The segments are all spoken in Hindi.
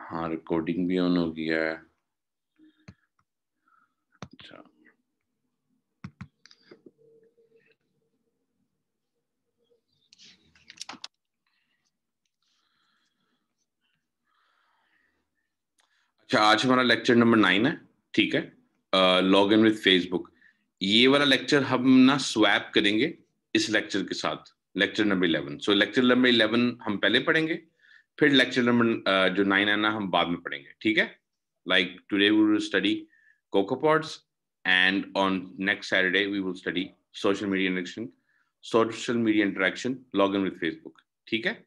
हाँ रिकॉर्डिंग भी ऑन हो गया है अच्छा अच्छा आज हमारा लेक्चर नंबर नाइन है ठीक है लॉग इन विथ फेसबुक ये वाला लेक्चर हम ना स्वैप करेंगे इस लेक्चर के साथ lecture number eleven so lecture number eleven हम पहले पढ़ेंगे फिर लेक्चर नंबर uh, जो नाइन है ना हम बाद में पढ़ेंगे ठीक है like today study CocoaPods and on next Saturday we will study social media interaction social media interaction log in with Facebook ठीक है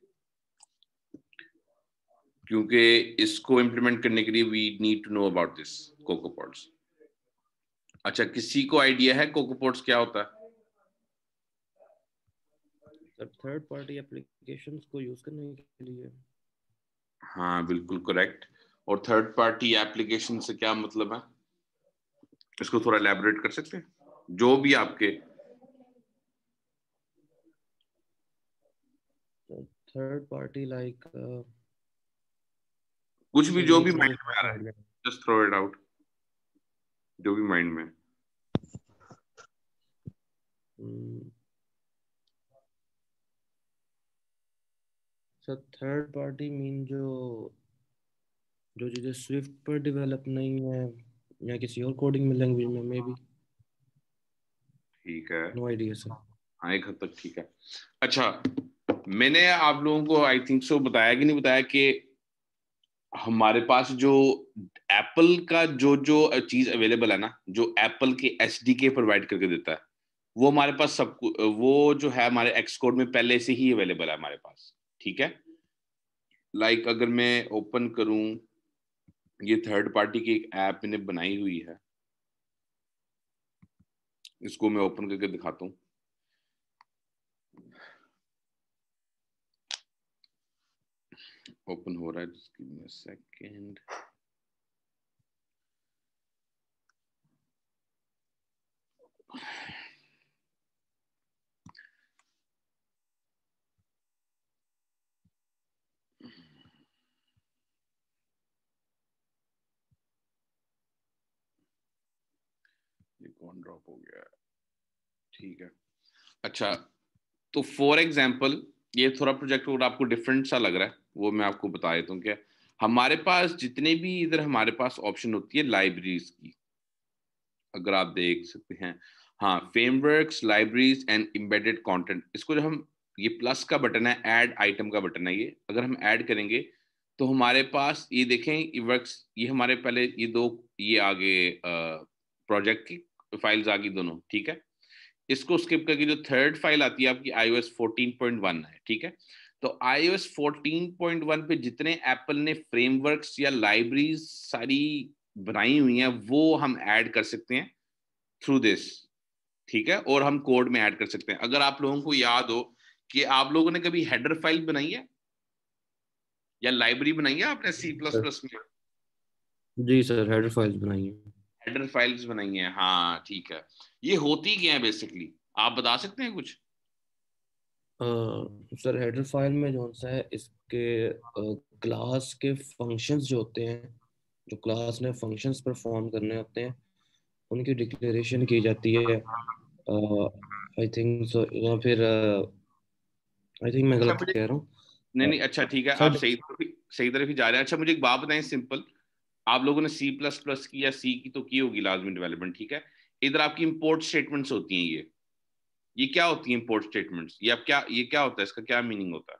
क्योंकि इसको इम्प्लीमेंट करने के लिए we need to know about this CocoaPods अच्छा किसी को आइडिया है कोकोपोर्ट्स क्या होता है थर्ड पार्टी एप्लीकेशंस को यूज करने के लिए हाँ बिल्कुल करेक्ट और थर्ड पार्टी एप्लीकेशन से क्या मतलब है इसको थोड़ा एलेबरेट कर सकते हैं जो भी आपके थर्ड पार्टी लाइक कुछ भी जो भी माइंड में आ रहा है जस्ट थ्रो इट आउट जो भी माइंड में hmm. Sir third party mean जो जो चीज़ें स्विफ्ट पर डेवलप नहीं है या किसी और कोडिंग में लैंग्वेज में मे बी ठीक है नो आइडिया सर हाँ एक हद तक ठीक है अच्छा मैंने आप लोगों को आई थिंक सो बताया कि नहीं बताया कि हमारे पास जो एप्पल का जो जो चीज अवेलेबल है ना जो एप्पल के एच के प्रोवाइड करके देता है वो हमारे पास सब वो जो है हमारे एक्सकोड में पहले से ही अवेलेबल है हमारे पास ठीक है लाइक like अगर मैं ओपन करूं ये थर्ड पार्टी की एक ऐप इन्हें बनाई हुई है इसको मैं ओपन करके दिखाता हूं ओपन हो रहा है जिसकी मैं सेकेंड Yeah. ड्रॉप हो गया ठीक है अच्छा तो फॉर एग्जाम्पल ये थोड़ा प्रोजेक्ट और आपको डिफरेंट सा लग रहा है वो मैं आपको बता देता हूँ क्या हमारे पास जितने भी इधर हमारे पास ऑप्शन होती है लाइब्रेरीज की अगर आप देख सकते हैं हाँ framework libraries and embedded content इसको जो हम ये प्लस का बटन है ऐड आइटम का बटन है ये अगर हम ऐड करेंगे तो हमारे पास ये देखें वर्क ये हमारे पहले ये दो ये आगे प्रोजेक्ट की फाइल्स आ गई दोनों ठीक है इसको स्किप करके जो थर्ड फाइल आती है आपकी आई 14.1 है ठीक है तो आई 14.1 पे जितने एप्पल ने फ्रेमवर्क या लाइब्रेरीज सारी बनाई हुई है वो हम ऐड कर सकते हैं थ्रू दिस ठीक है और हम कोड में ऐड कर सकते हैं अगर आप लोगों को याद हो कि आप लोगों ने कभी हेडर फाइल बनाई है या लाइब्रेरी बनाई है आपने सी प्लस प्लस में जी सर हेडर फाइल्स बनाई है हेडर फाइल्स बनाई हैं हाँ ठीक है ये होती क्या है बेसिकली आप बता सकते हैं कुछ सर हेडर फाइल में जो सा है इसके क्लास के फंक्शंस जो होते हैं जो क्लास ने फंक्शंस परफॉर्म करने होते हैं उनकी डिक्लेरेशन की जाती है आई थिंक सो या फिर आई थिंक मैं अच्छा, गलत कह रहा हूँ नहीं नहीं अच्छा ठीक है आप सही तरफ सही तरफ ही जा रहे हैं अच्छा मुझे एक बात बताएं सिंपल आप लोगों ने सी प्लस प्लस की या सी की तो की होगी लाजमी डेवलपमेंट ठीक है इधर आपकी इम्पोर्ट स्टेटमेंट्स होती हैं ये ये क्या होती है इम्पोर्ट स्टेटमेंट्स ये आप क्या ये क्या होता है इसका क्या मीनिंग होता है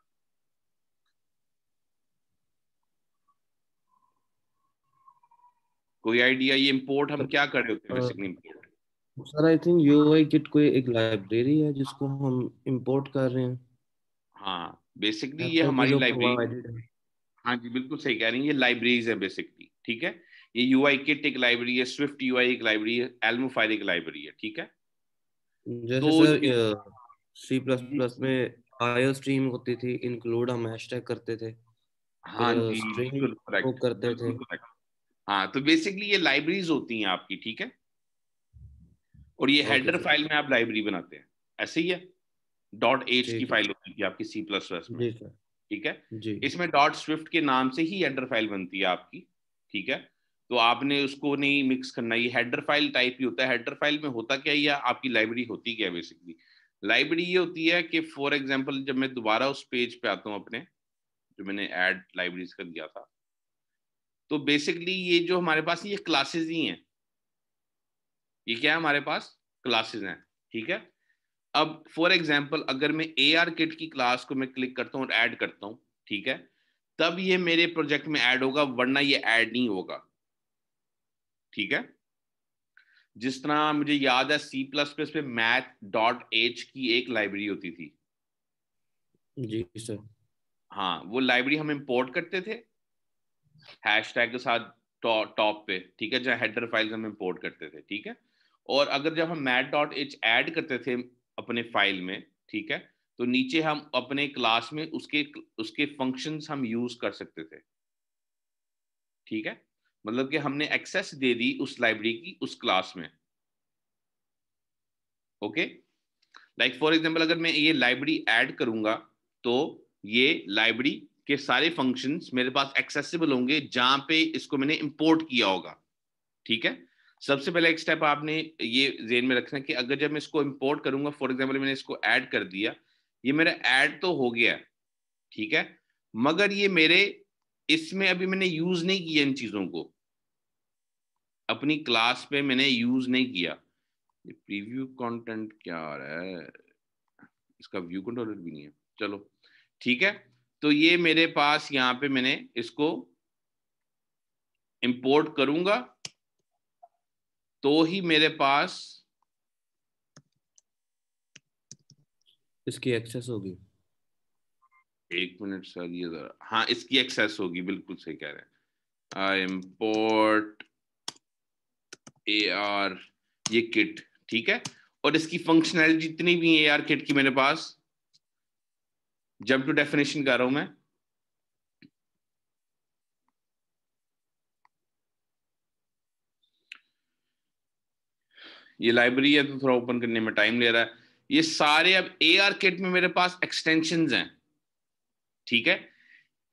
कोई आइडिया ये इम्पोर्ट हम क्या कर रहे होते हैं import sir I think UI kit कोई एक लाइब्रेरी है जिसको हम इंपोर्ट कर रहे हैं हाँ बेसिकली ये हमारी लाइब्रेरी हाँ जी बिल्कुल सही कह रही है ये लाइब्रेरीज है बेसिकली ठीक है ये यूआई किट एक लाइब्रेरी है स्विफ्ट यूआई एक लाइब्रेरी है एल्मो फाइल एक लाइब्रेरी है ठीक है जैसे तो सर सी प्लस प्लस में आयो स्ट्रीम होती थी इंक्लूड हम हैशटैग करते थे हाँ जी स्ट्रीम को करते थे हाँ तो बेसिकली ये लाइब्रेरीज होती हैं आपकी ठीक है और ये हेडर फाइल में आप लाइब्रेरी बनाते हैं ऐसे ही है डॉट एच की फाइल होती है आपकी सी प्लस प्लस में ठीक है जी। इसमें डॉट स्विफ्ट के नाम से ही हेडर फाइल बनती है आपकी ठीक है तो आपने उसको नहीं मिक्स करना ये हेडर फाइल टाइप ही होता है हेडर फाइल में होता क्या या आपकी लाइब्रेरी होती क्या बेसिकली लाइब्रेरी ये होती है कि फॉर एग्जाम्पल जब मैं दोबारा उस पेज पे आता हूँ अपने जो मैंने एड लाइब्रेरीज का दिया था तो बेसिकली ये जो हमारे पास ये क्लासेस ही हैं ये क्या है हमारे पास क्लासेस हैं ठीक है अब फॉर एग्जाम्पल अगर मैं ए आर किट की क्लास को मैं क्लिक करता हूँ और ऐड करता हूँ ठीक है तब ये मेरे प्रोजेक्ट में ऐड होगा वरना ये ऐड नहीं होगा ठीक है जिस तरह मुझे याद है सी प्लस प्लस पे मैथ डॉट एच की एक लाइब्रेरी होती थी जी सर हाँ वो लाइब्रेरी हम इंपोर्ट करते थे हैश टैग के साथ टॉप पे ठीक है जहाँ हेडर फाइल्स हम इंपोर्ट करते थे ठीक है और अगर जब हम मैट डॉट एच ऐड करते थे अपने फाइल में ठीक है तो नीचे हम अपने क्लास में उसके उसके फंक्शंस हम यूज कर सकते थे ठीक है मतलब कि हमने एक्सेस दे दी उस लाइब्रेरी की उस क्लास में ओके लाइक फॉर एग्जांपल अगर मैं ये लाइब्रेरी ऐड करूंगा तो ये लाइब्रेरी के सारे फंक्शंस मेरे पास एक्सेसिबल होंगे जहां पे इसको मैंने इंपोर्ट किया होगा ठीक है सबसे पहले एक स्टेप आपने ये जेन में रखना कि अगर जब मैं इसको इंपोर्ट करूंगा फॉर एग्जाम्पल मैंने इसको ऐड कर दिया ये मेरा ऐड तो हो गया ठीक है मगर ये मेरे इसमें अभी मैंने यूज नहीं किया इन चीजों को अपनी क्लास पे मैंने यूज नहीं किया प्रीव्यू कंटेंट क्या आ रहा है इसका व्यू कंट्रोलर भी नहीं है चलो ठीक है तो ये मेरे पास यहां पे मैंने इसको इंपोर्ट करूंगा तो ही मेरे पास इसकी एक्सेस होगी एक मिनट सर ये हाँ इसकी एक्सेस होगी बिल्कुल सही कह रहे हैं इम्पोर्ट ए आर ये किट ठीक है और इसकी फंक्शनैलिटी जितनी भी ए आर किट की मेरे पास जब टू डेफिनेशन कर रहा हूं मैं ये लाइब्रेरी है तो थोड़ा ओपन करने में टाइम ले रहा है ये सारे अब ए आर किट में मेरे पास एक्सटेंशन हैं ठीक है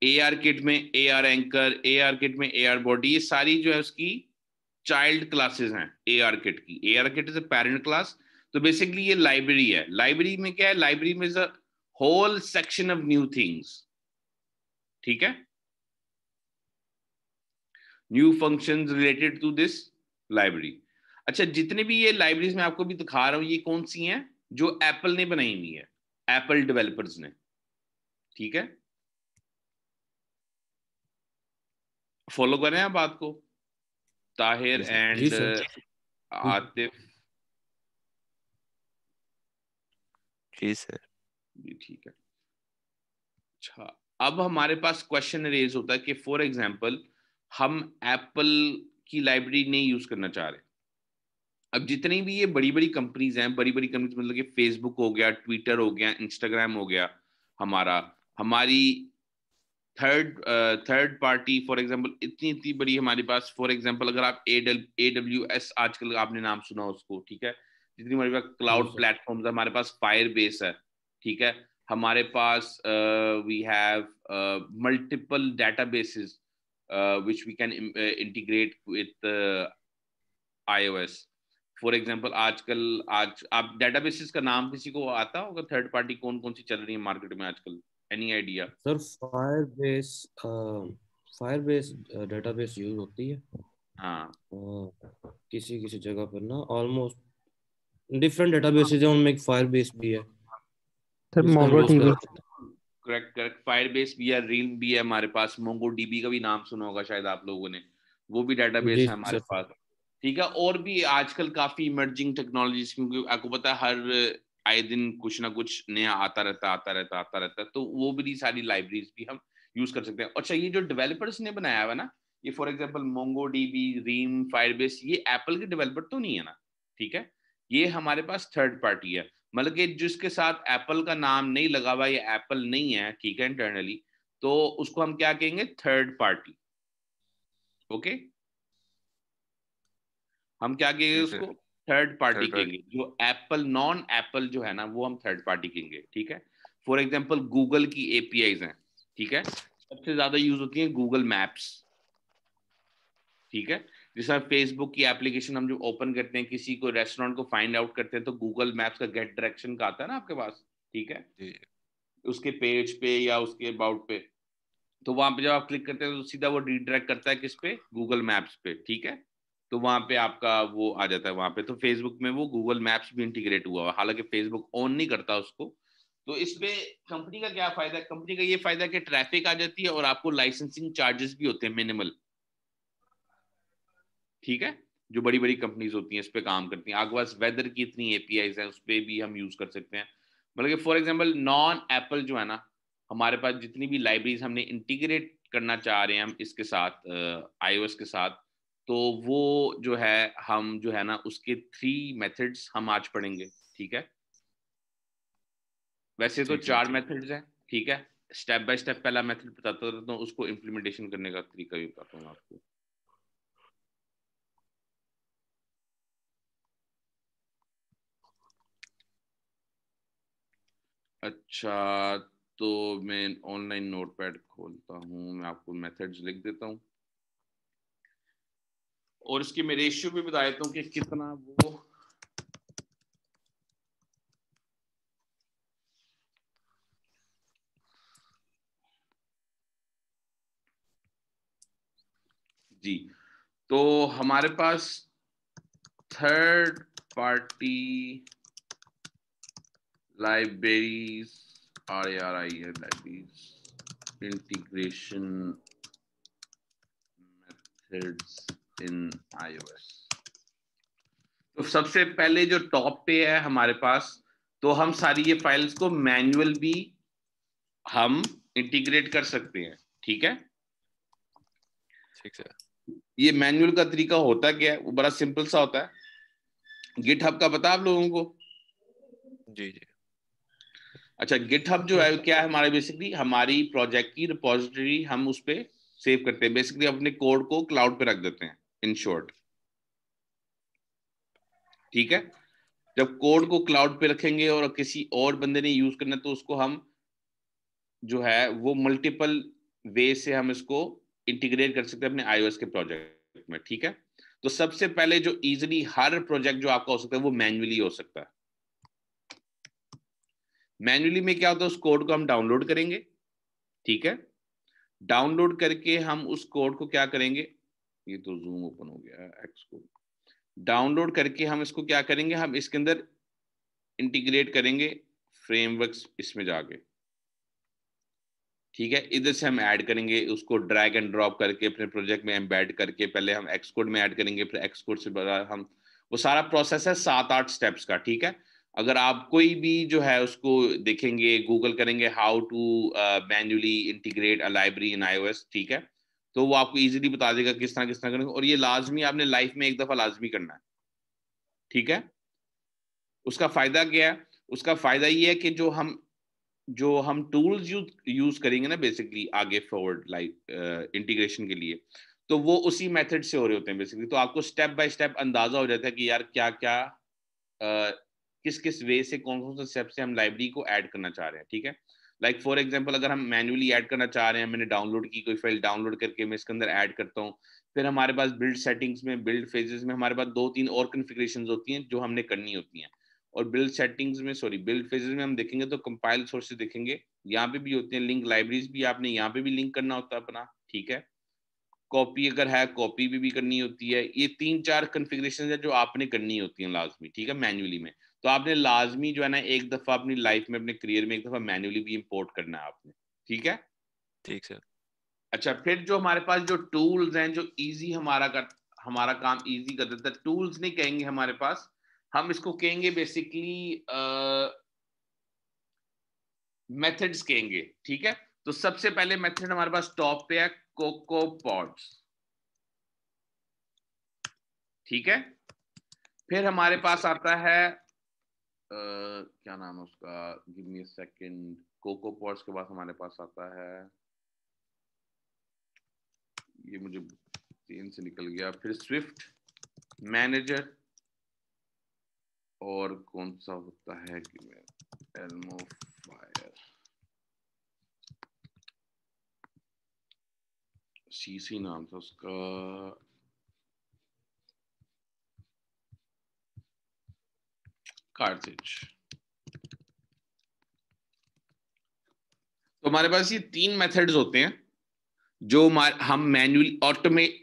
ए आर किट में A R anchor A R kit में ए आर बॉडी ये सारी जो है उसकी चाइल्ड क्लासेस हैं ए आर किट की A R kit is a parent class तो बेसिकली ये लाइब्रेरी है लाइब्रेरी में क्या है लाइब्रेरी में is a whole section of new things ठीक है new function related to this library अच्छा जितने भी ये लाइब्रेरीज में आपको भी दिखा रहा हूं ये कौन सी हैं जो एप्पल ने बनाई हुई है एप्पल डेवलपर्स ने ठीक है फॉलो करें आप बात को Tahir and uh, Atif ji sir ji ठीक है अच्छा अब हमारे पास क्वेश्चन रेज होता है कि फॉर एग्जांपल हम एप्पल की लाइब्रेरी नहीं यूज करना चाह रहे अब जितनी भी ये बड़ी बड़ी कंपनीज हैं बड़ी बड़ी कंपनीज मतलब कि फेसबुक हो गया ट्विटर हो गया इंस्टाग्राम हो गया हमारा हमारी third third party for example इतनी इतनी बड़ी हमारे पास फॉर एग्जांपल अगर आप ए डब्ल्यू एस आजकल आपने नाम सुना उसको ठीक है जितनी हमारे पास क्लाउड प्लेटफॉर्म है हमारे पास फायर बेस है ठीक है हमारे पास we have multiple databases which we can integrate with I O S for example आजकल आज आप डेटाबेसिस का नाम किसी को आता होगा थर्ड पार्टी कौन कौन सी चल रही है मार्केट में आजकल any idea sir fire fire base base data base use होती है हाँ uh, किसी किसी जगह पर ना ऑलमोस्ट डिफरेंट डेटा बेसिस है उनमें एक फायर बेस भी है sir Mongo correct correct base भी है रील भी है हमारे पास मोंगो डीबी का भी नाम सुना होगा शायद आप लोगों ने वो भी बेस है हमारे पास ठीक है और भी आजकल काफी इमर्जिंग टेक्नोलॉजीज क्योंकि आपको पता है हर आए दिन कुछ ना कुछ नया आता रहता आता रहता आता रहता तो वो भी सारी लाइब्रेरीज भी हम यूज कर सकते हैं अच्छा ये जो डेवलपर्स ने बनाया हुआ ना ये for example Mongo DB Realm Firebase ये एप्पल के डेवलपर तो नहीं है ना ठीक है ये हमारे पास थर्ड पार्टी है मतलब कि जिसके साथ एप्पल का नाम नहीं लगा हुआ या एप्पल नहीं है ठीक है इंटरनली तो उसको हम क्या कहेंगे थर्ड पार्टी ओके okay? हम क्या कहेंगे उसको थर्ड पार्टी कहेंगे जो एप्पल नॉन एप्पल जो है ना वो हम थर्ड पार्टी कहेंगे ठीक है फॉर एग्जाम्पल गूगल की एपीआई हैं ठीक है सबसे ज्यादा यूज होती है गूगल मैप्स ठीक है जिसमें फेसबुक की एप्लीकेशन हम जो ओपन करते हैं किसी को रेस्टोरेंट को फाइंड आउट करते हैं तो गूगल मैप्स का गेट डायरेक्शन का आता है ना आपके पास ठीक है उसके पेज पे या उसके अबाउट पे तो वहां पे जब आप क्लिक करते हैं तो सीधा वो रीडायरेक्ट करता है किस पे गूगल मैप्स पे ठीक है तो वहां पे आपका वो आ जाता है वहां पे तो फेसबुक में वो गूगल मैप्स भी इंटीग्रेट हुआ है हालांकि फेसबुक ऑन नहीं करता उसको तो इसमें कंपनी का क्या फायदा है कंपनी का ये फायदा है कि ट्रैफिक आ जाती है और आपको लाइसेंसिंग चार्जेस भी होते हैं मिनिमल ठीक है जो बड़ी बड़ी कंपनीज होती हैं इस पर काम करती हैं आगे पास वेदर की इतनी एपीआई है उस पर भी हम यूज कर सकते हैं बल्कि फॉर एग्जाम्पल नॉन एप्पल जो है ना हमारे पास जितनी भी लाइब्रेरीज हमने इंटीग्रेट करना चाह रहे हैं हम इसके साथ आई के साथ तो वो जो है हम जो है ना उसके थ्री मेथड्स हम आज पढ़ेंगे ठीक है वैसे तो चार मेथड्स हैं ठीक है स्टेप बाय स्टेप पहला मेथड बताता रहता हूँ उसको इम्प्लीमेंटेशन करने का तरीका भी बताता हूँ आपको अच्छा तो मैं ऑनलाइन नोटपैड खोलता हूँ मैं आपको मेथड्स लिख देता हूँ और इसकी मैं रेशियो भी बता देता तो हूँ कि कितना वो जी तो हमारे पास third party libraries are are आई है libraries integration methods in iOS. तो सबसे पहले जो टॉप पे है हमारे पास तो हम सारी ये फाइल्स को मैनुअल भी हम इंटीग्रेट कर सकते हैं ठीक है ठीक है ये मैनुअल का तरीका होता क्या है वो बड़ा सिंपल सा होता है गिटहब का पता आप लोगों को जी जी अच्छा गिटहब जो है क्या है हमारे बेसिकली हमारी प्रोजेक्ट की रिपोजिटरी हम उस पर सेव करते हैं बेसिकली अपने कोड को क्लाउड पे रख देते हैं इन शॉर्ट ठीक है जब कोड को क्लाउड पे रखेंगे और किसी और बंदे ने यूज करना तो उसको हम जो है वो मल्टीपल वे से हम इसको इंटीग्रेट कर सकते हैं अपने आईओएस के प्रोजेक्ट में ठीक है तो सबसे पहले जो इजीली हर प्रोजेक्ट जो आपका हो सकता है वो मैन्युअली हो सकता है मैन्युअली में क्या होता है उस कोड को हम डाउनलोड करेंगे ठीक है डाउनलोड करके हम उस कोड को क्या करेंगे ये तो जूम ओपन हो गया एक्स को डाउनलोड करके हम इसको क्या करेंगे हम इसके अंदर इंटीग्रेट करेंगे फ्रेमवर्क इसमें जाके ठीक है इधर से हम ऐड करेंगे उसको ड्रैग एंड ड्रॉप करके अपने प्रोजेक्ट में एम्बेड करके पहले हम एक्सकोड में ऐड करेंगे फिर एक्सकोड से हम वो सारा प्रोसेस है सात आठ स्टेप्स का ठीक है अगर आप कोई भी जो है उसको देखेंगे गूगल करेंगे how to manually integrate a library in I ठीक है तो वो आपको इजीली बता देगा किस तरह किस तरह करना और ये लाजमी आपने लाइफ में एक दफ़ा लाजमी करना है ठीक है उसका फ़ायदा क्या है उसका फ़ायदा ये है कि जो हम जो हम टूल्स यूज यूज़ करेंगे ना बेसिकली आगे फॉरवर्ड लाइफ इंटीग्रेशन के लिए तो वो उसी मेथड से हो रहे होते हैं बेसिकली तो आपको स्टेप बाय स्टेप अंदाज़ा हो जाता है कि यार क्या क्या आ, किस किस वे से कौन कौन से स्टेप से हम लाइब्रेरी को ऐड करना चाह रहे हैं ठीक है लाइक फॉर एग्जाम्पल अगर हम मैनुअली एड करना चाह रहे हैं मैंने डाउनलोड की कोई फाइल डाउनलोड करके मैं इसके अंदर एड करता हूँ फिर हमारे पास बिल्ड सेटिंग्स में बिल्ड फेजेस में हमारे पास दो तीन और कन्फिग्रेशन होती हैं जो हमने करनी होती हैं और बिल्ड सेटिंग्स में सॉरी बिल्ड फेजेस में हम देखेंगे तो कंपाइल सोर्सेज देखेंगे यहाँ पे भी होते हैं लिंक लाइब्रेरीज भी आपने यहाँ पे भी लिंक करना होता है अपना ठीक है कॉपी अगर है कॉपी भी, भी करनी होती है ये तीन चार कन्फिग्रेशन है जो आपने करनी होती है लाजमी ठीक है मैनुअली में तो आपने लाजमी जो है ना एक दफा अपनी लाइफ में अपने करियर में एक दफा मैन्युअली भी इम्पोर्ट करना है आपने ठीक है ठीक सर अच्छा फिर जो हमारे पास जो टूल्स हैं जो इजी हमारा कर हमारा काम इजी कर देता है टूल्स नहीं कहेंगे हमारे पास हम इसको कहेंगे बेसिकली मेथड्स uh, कहेंगे ठीक है तो सबसे पहले मेथड हमारे पास टॉप पे है कोको पॉट्स ठीक है फिर हमारे पास आता है क्या नाम है उसका give me second CocoaPods के बाद हमारे पास आता है ये मुझे चेन से निकल गया फिर स्विफ्ट मैनेजर और कौन सा होता है एल्मो फायर सीसी नाम था उसका Carthage. तो हमारे पास ये तीन मेथड्स होते हैं जो हम मैनुअली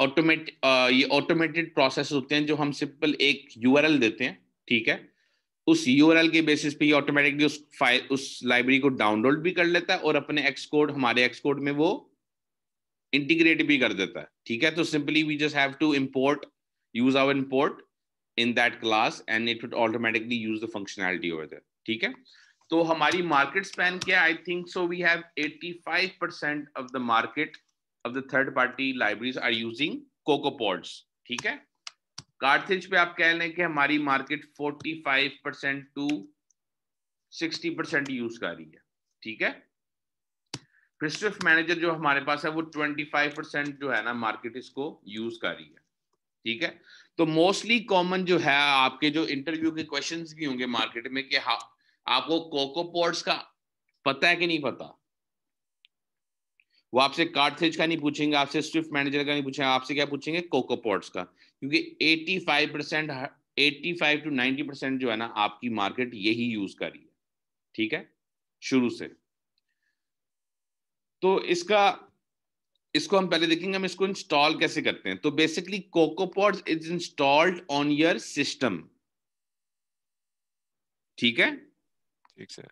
ऑटोमेट ये ऑटोमेटेड प्रोसेस होते हैं जो हम सिंपल एक यूआरएल देते हैं ठीक है उस यूआरएल के बेसिस पे ये ऑटोमेटिकली उस फाइल उस लाइब्रेरी को डाउनलोड भी कर लेता है और अपने एक्सकोड हमारे एक्सकोड में वो इंटीग्रेट भी कर देता है ठीक है तो simply we just have to import use our import in that class and it would automatically use the functionality over there ठीक है तो हमारी मार्केट स्पैन क्या I think so we have 85% of the market of the third party libraries are using cocopods ठीक है कार्थिज पे आप कह लें कि हमारी मार्केट 45% टू 60% यूज कर रही है ठीक है फिर स्विफ्ट मैनेजर जो हमारे पास है वो 25% जो है ना मार्केट इसको यूज कर रही है ठीक है तो मोस्टली कॉमन जो है आपके जो इंटरव्यू के क्वेश्चंस भी होंगे मार्केट में कि हाँ, आपको कोकोपोर्ट्स का पता है कि नहीं पता वो आपसे कार्टेज का नहीं पूछेंगे आपसे स्विफ्ट मैनेजर का नहीं पूछेंगे आपसे क्या पूछेंगे कोकोपोर्ट्स का क्योंकि 85 percent eighty five to ninety percent जो है ना आपकी मार्केट यही यूज कर रही है ठीक है शुरू से तो इसका इसको हम पहले देखेंगे हम इसको इंस्टॉल कैसे करते हैं तो basically CocoaPod is installed on your system ठीक है ठीक है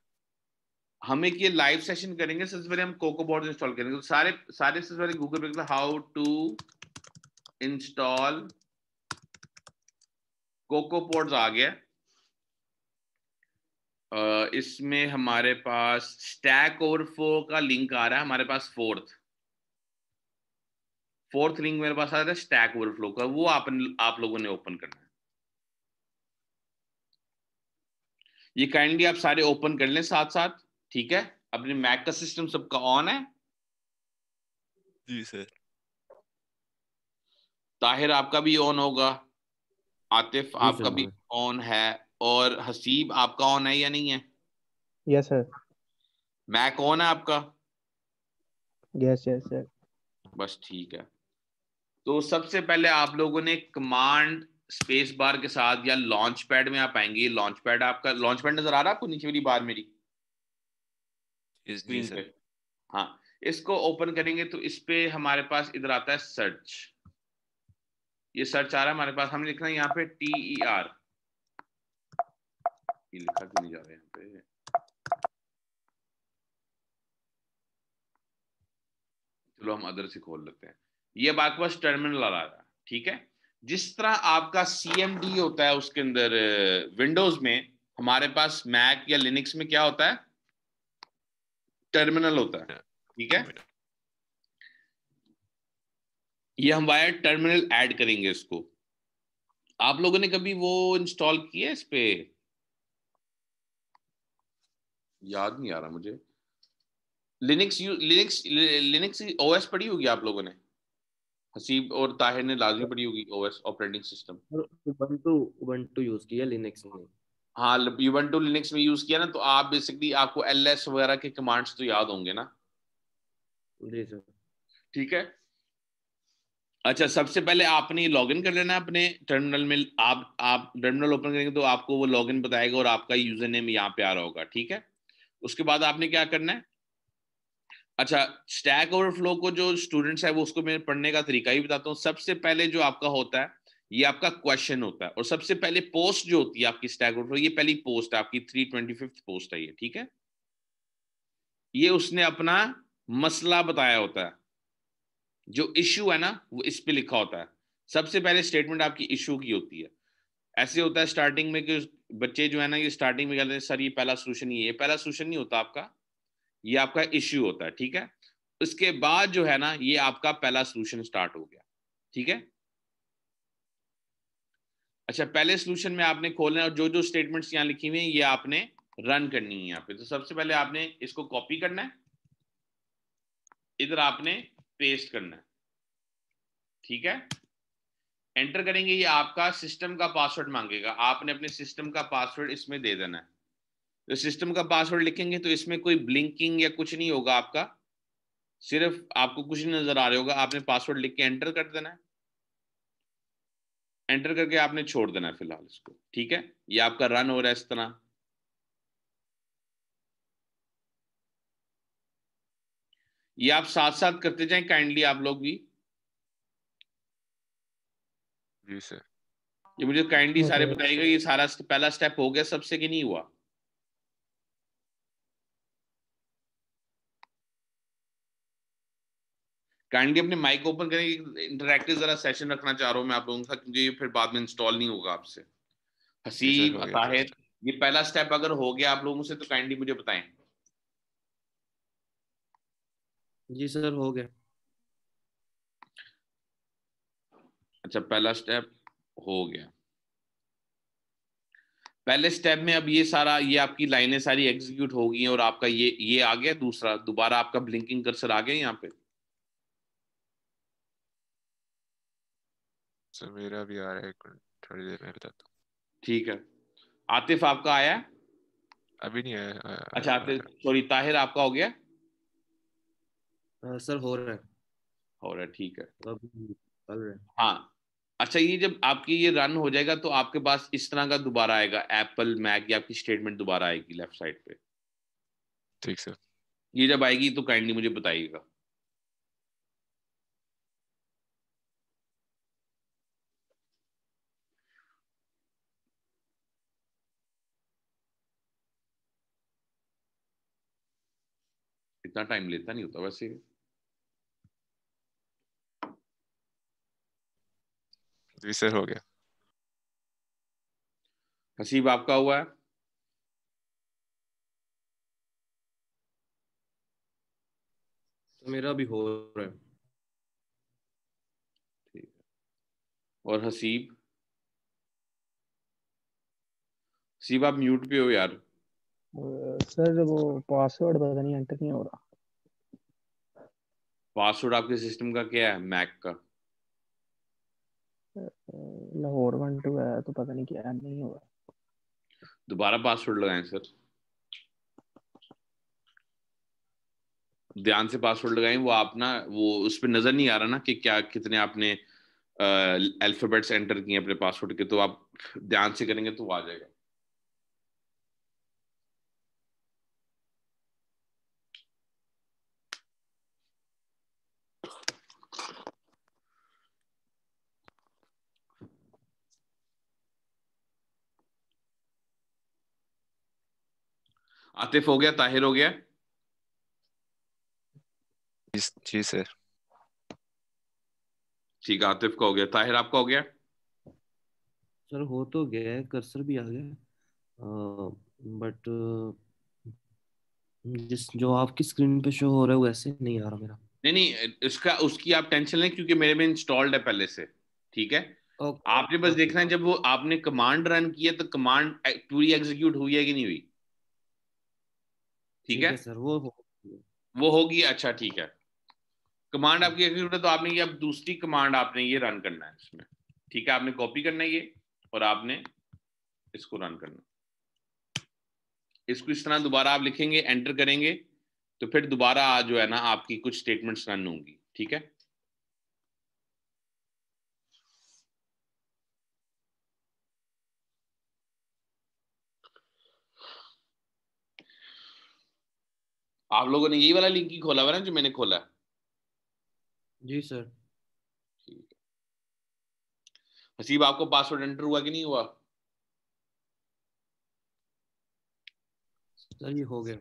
हम एक ये लाइव सेशन करेंगे सबसे पहले हम कोकोपॉड इंस्टॉल करेंगे तो सारे सारे सबसे पहले गूगल पे हाउ टू इंस्टॉल कोकोपॉड्स आ गया uh, इसमें हमारे पास स्टैक फोर का लिंक आ रहा है हमारे पास फोर्थ फोर्थ लिंक मेरे पास आ रहा है स्टैक ओवरफ्लो का वो आप, आप लोगों ने ओपन करना है ये काइंडली आप सारे ओपन कर लें साथ साथ ठीक है अपने मैक का सिस्टम सबका ऑन है जी सर ताहिर आपका भी ऑन होगा आतिफ आपका भी ऑन है और हसीब आपका ऑन है या नहीं है यस सर मैक ऑन है आपका यस यस सर बस ठीक है तो सबसे पहले आप लोगों ने कमांड स्पेस बार के साथ या लॉन्च पैड में आप आएंगे लॉन्च पैड आपका लॉन्च पैड नजर आ रहा है आपको नीचे वाली बार मेरी स्क्रीन पे हाँ इसको ओपन करेंगे तो इस पे हमारे पास इधर आता है सर्च ये सर्च आ रहा है हमारे पास हमने लिखना है यहाँ पे टी ई आर ये लिखा क्यों नहीं जा रहा है यहाँ पे चलो हम अदर से खोल लेते हैं ये पास टर्मिनल आ रहा था ठीक है जिस तरह आपका सी होता है उसके अंदर विंडोज में हमारे पास मैक या लिनिक्स में क्या होता है टर्मिनल होता है ठीक है ये हम वायर टर्मिनल ऐड करेंगे इसको आप लोगों ने कभी वो इंस्टॉल किया इस पे याद नहीं आ रहा मुझे लिनक्स लिनक्स लिनक्स ओएस पढ़ी होगी आप लोगों ने हसीब और ताहिर ने लाजमी हाँ। पढ़ी होगी OS operating system Ubuntu Ubuntu use किया हाँ, लिनक्स में हाँ उबंटू लिनक्स में यूज किया ना तो आप बेसिकली आपको एलएस वगैरह के कमांड्स तो याद होंगे ना जी सर ठीक है अच्छा सबसे पहले आपने लॉग इन कर लेना अपने टर्मिनल में आप आप टर्मिनल ओपन करेंगे तो आपको वो लॉग इन बताएगा और आपका यूजर नेम यहाँ पे आ रहा होगा ठीक है उसके बाद आपने क्या करना है अच्छा स्टैक ओवरफ्लो को जो स्टूडेंट्स है वो उसको मैं पढ़ने का तरीका ही बताता हूँ सबसे पहले जो आपका होता है ये आपका क्वेश्चन होता है और सबसे पहले पोस्ट जो होती है आपकी स्टैक ओवरफ्लो ये पहली पोस्ट है आपकी थ्री ट्वेंटी फिफ्थ पोस्ट है ये ठीक है ये उसने अपना मसला बताया होता है जो इश्यू है ना वो इस पे लिखा होता है सबसे पहले स्टेटमेंट आपकी इशू की होती है ऐसे होता है स्टार्टिंग में कि बच्चे जो है ना ये स्टार्टिंग में कहते हैं सर ये पहला सोल्यूशन ये पहला सोल्यूशन नहीं होता आपका ये आपका इश्यू होता है ठीक है उसके बाद जो है ना ये आपका पहला सोल्यूशन स्टार्ट हो गया ठीक है अच्छा पहले सोल्यूशन में आपने खोलना और जो जो स्टेटमेंट्स यहां लिखी हुई है ये आपने रन करनी है यहाँ पे तो सबसे पहले आपने इसको कॉपी करना है इधर आपने पेस्ट करना है ठीक है एंटर करेंगे ये आपका सिस्टम का पासवर्ड मांगेगा आपने अपने सिस्टम का पासवर्ड इसमें दे देना है तो सिस्टम का पासवर्ड लिखेंगे तो इसमें कोई ब्लिंकिंग या कुछ नहीं होगा आपका सिर्फ आपको कुछ नहीं नजर आ रहा होगा आपने पासवर्ड लिख के एंटर कर देना है एंटर करके आपने छोड़ देना है फिलहाल इसको ठीक है ये आपका रन हो रहा है इस तरह ये आप साथ साथ करते जाएं काइंडली आप लोग भी जी सर ये मुझे काइंडली सारे बताइएगा ये सारा पहला स्टेप हो गया सबसे कि नहीं हुआ काइंडली अपने माइक ओपन करें इंटरेक्टिव जरा सेशन रखना चाह रहा हूँ मैं आप लोगों का क्योंकि ये फिर बाद में इंस्टॉल नहीं होगा आपसे हसीब ताहिर ये पहला स्टेप अगर हो गया आप लोगों से तो काइंडली मुझे बताएं जी सर हो गया अच्छा पहला स्टेप हो गया पहले स्टेप में अब ये सारा ये आपकी लाइनें सारी एग्जीक्यूट हो गई हैं और आपका ये ये आ गया दूसरा दोबारा आपका ब्लिंकिंग कर्सर आ गया यहाँ पे अच्छा मेरा भी आ रहा है थोड़ी देर में बताता हूँ ठीक है आतिफ आपका आया अभी नहीं आया अच्छा आतिफ सॉरी ताहिर आपका हो गया आ, हाँ, सर हो रहा है हो रहा है ठीक है तो चल रहा है हाँ अच्छा ये जब आपकी ये रन हो जाएगा तो आपके पास इस तरह का दोबारा आएगा एप्पल मैक या आपकी स्टेटमेंट दोबारा आएगी लेफ्ट साइड पे ठीक सर ये जब आएगी तो काइंडली मुझे बताइएगा इतना टाइम लेता नहीं होता वैसे सर हो गया हसीब आपका हुआ है तो मेरा भी हो रहा है ठीक और हसीब हसीब आप म्यूट पे हो यार सर वो पासवर्ड पता नहीं एंटर नहीं हो रहा पासवर्ड आपके सिस्टम का क्या है मैक का लाहौर वन टू है तो पता नहीं क्या नहीं हुआ दोबारा पासवर्ड लगाएं सर ध्यान से पासवर्ड लगाएं वो आप ना वो उस पर नजर नहीं आ रहा ना कि क्या कितने आपने अल्फाबेट्स एंटर किए अपने पासवर्ड के तो आप ध्यान से करेंगे तो आ जाएगा आतिफ हो गया ताहिर हो गया जी सर ठीक है आतिफ का हो गया ताहिर आपका हो गया सर हो तो गया कर्सर भी आ गया बट जिस जो आपकी स्क्रीन पे शो हो रहा है वैसे नहीं आ रहा मेरा नहीं नहीं इसका उसकी आप टेंशन लें क्योंकि मेरे में इंस्टॉल्ड है पहले से ठीक है आपने बस देखना है जब वो आपने कमांड रन किया तो कमांड पूरी एग्जीक्यूट हुई है कि नहीं हुई ठीक है सर वो वो होगी अच्छा ठीक है कमांड आपकी एग्जीक्यूट तो आपने ये अब दूसरी कमांड आपने ये रन करना है इसमें ठीक है आपने कॉपी करना है ये और आपने इसको रन करना इसको इस तरह दोबारा आप लिखेंगे एंटर करेंगे तो फिर दोबारा जो है ना आपकी कुछ स्टेटमेंट्स रन होंगी ठीक है आप लोगों ने यही वाला लिंक ही खोला हुआ ना जो मैंने खोला जी सर ठीक हसीब आपको पासवर्ड एंटर हुआ कि नहीं हुआ सर ये हो गया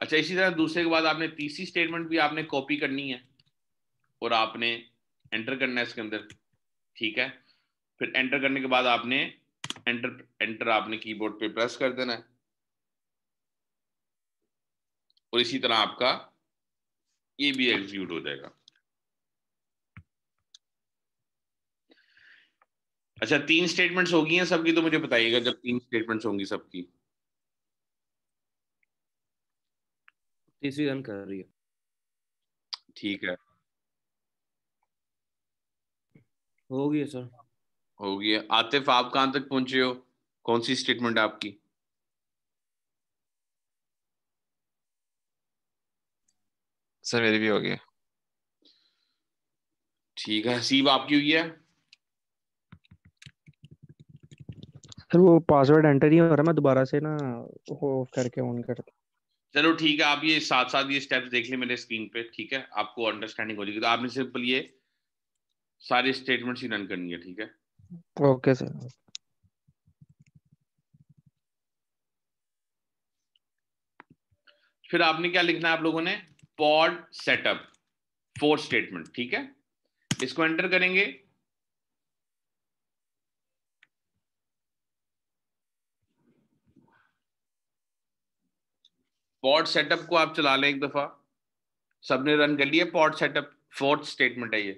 अच्छा इसी तरह दूसरे के बाद आपने तीसरी स्टेटमेंट भी आपने कॉपी करनी है और आपने एंटर करना है इसके अंदर ठीक है फिर एंटर करने के बाद आपने एंटर एंटर आपने कीबोर्ड पे प्रेस कर देना है और इसी तरह आपका ये भी एग्जीक्यूट हो जाएगा अच्छा तीन स्टेटमेंट्स होगी हैं सबकी तो मुझे बताइएगा जब तीन स्टेटमेंट्स होंगी सबकी तीसरी रन कर रही है ठीक है हो गई सर हो गया आतिफ आप कहां तक पहुंचे हो कौन सी स्टेटमेंट आपकी सर मेरी भी हो गई ठीक है हसीब आपकी हुई है सर वो पासवर्ड एंटर ही हो रहा है मैं दोबारा से ना ऑफ करके ऑन करता चलो ठीक है आप ये साथ साथ ये स्टेप्स देख लें मेरे स्क्रीन पे ठीक है आपको अंडरस्टैंडिंग हो जाएगी तो आपने सिंपल ये सारे स्टेटमेंट्स ही रन करनी है ठीक है ओके सर फिर आपने क्या लिखना है आप लोगों ने पॉड सेटअप फोर स्टेटमेंट ठीक है इसको एंटर करेंगे पॉड सेटअप को आप चला लें एक दफा सबने रन कर लिया पॉड सेटअप फोर्थ स्टेटमेंट है ये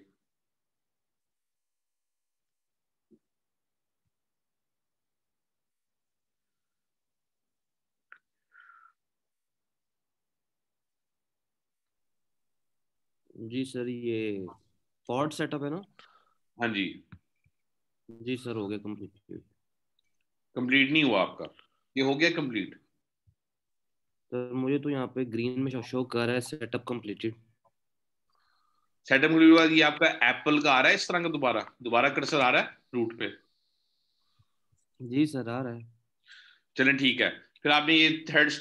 जी सर ये पॉड सेटअप है ना हाँ जी जी सर हो गया कंप्लीट कंप्लीट नहीं हुआ आपका ये हो गया कंप्लीट तो मुझे तो यहाँ पे ग्रीन में शो कर रहा है सेटअप कंप्लीटेड सेटअप कंप्लीट हुआ ये आपका एप्पल का आ रहा है इस तरह का दोबारा दोबारा कर्सर आ रहा है रूट पे जी सर आ रहा है चलें ठीक है फिर आपने ये थर्ड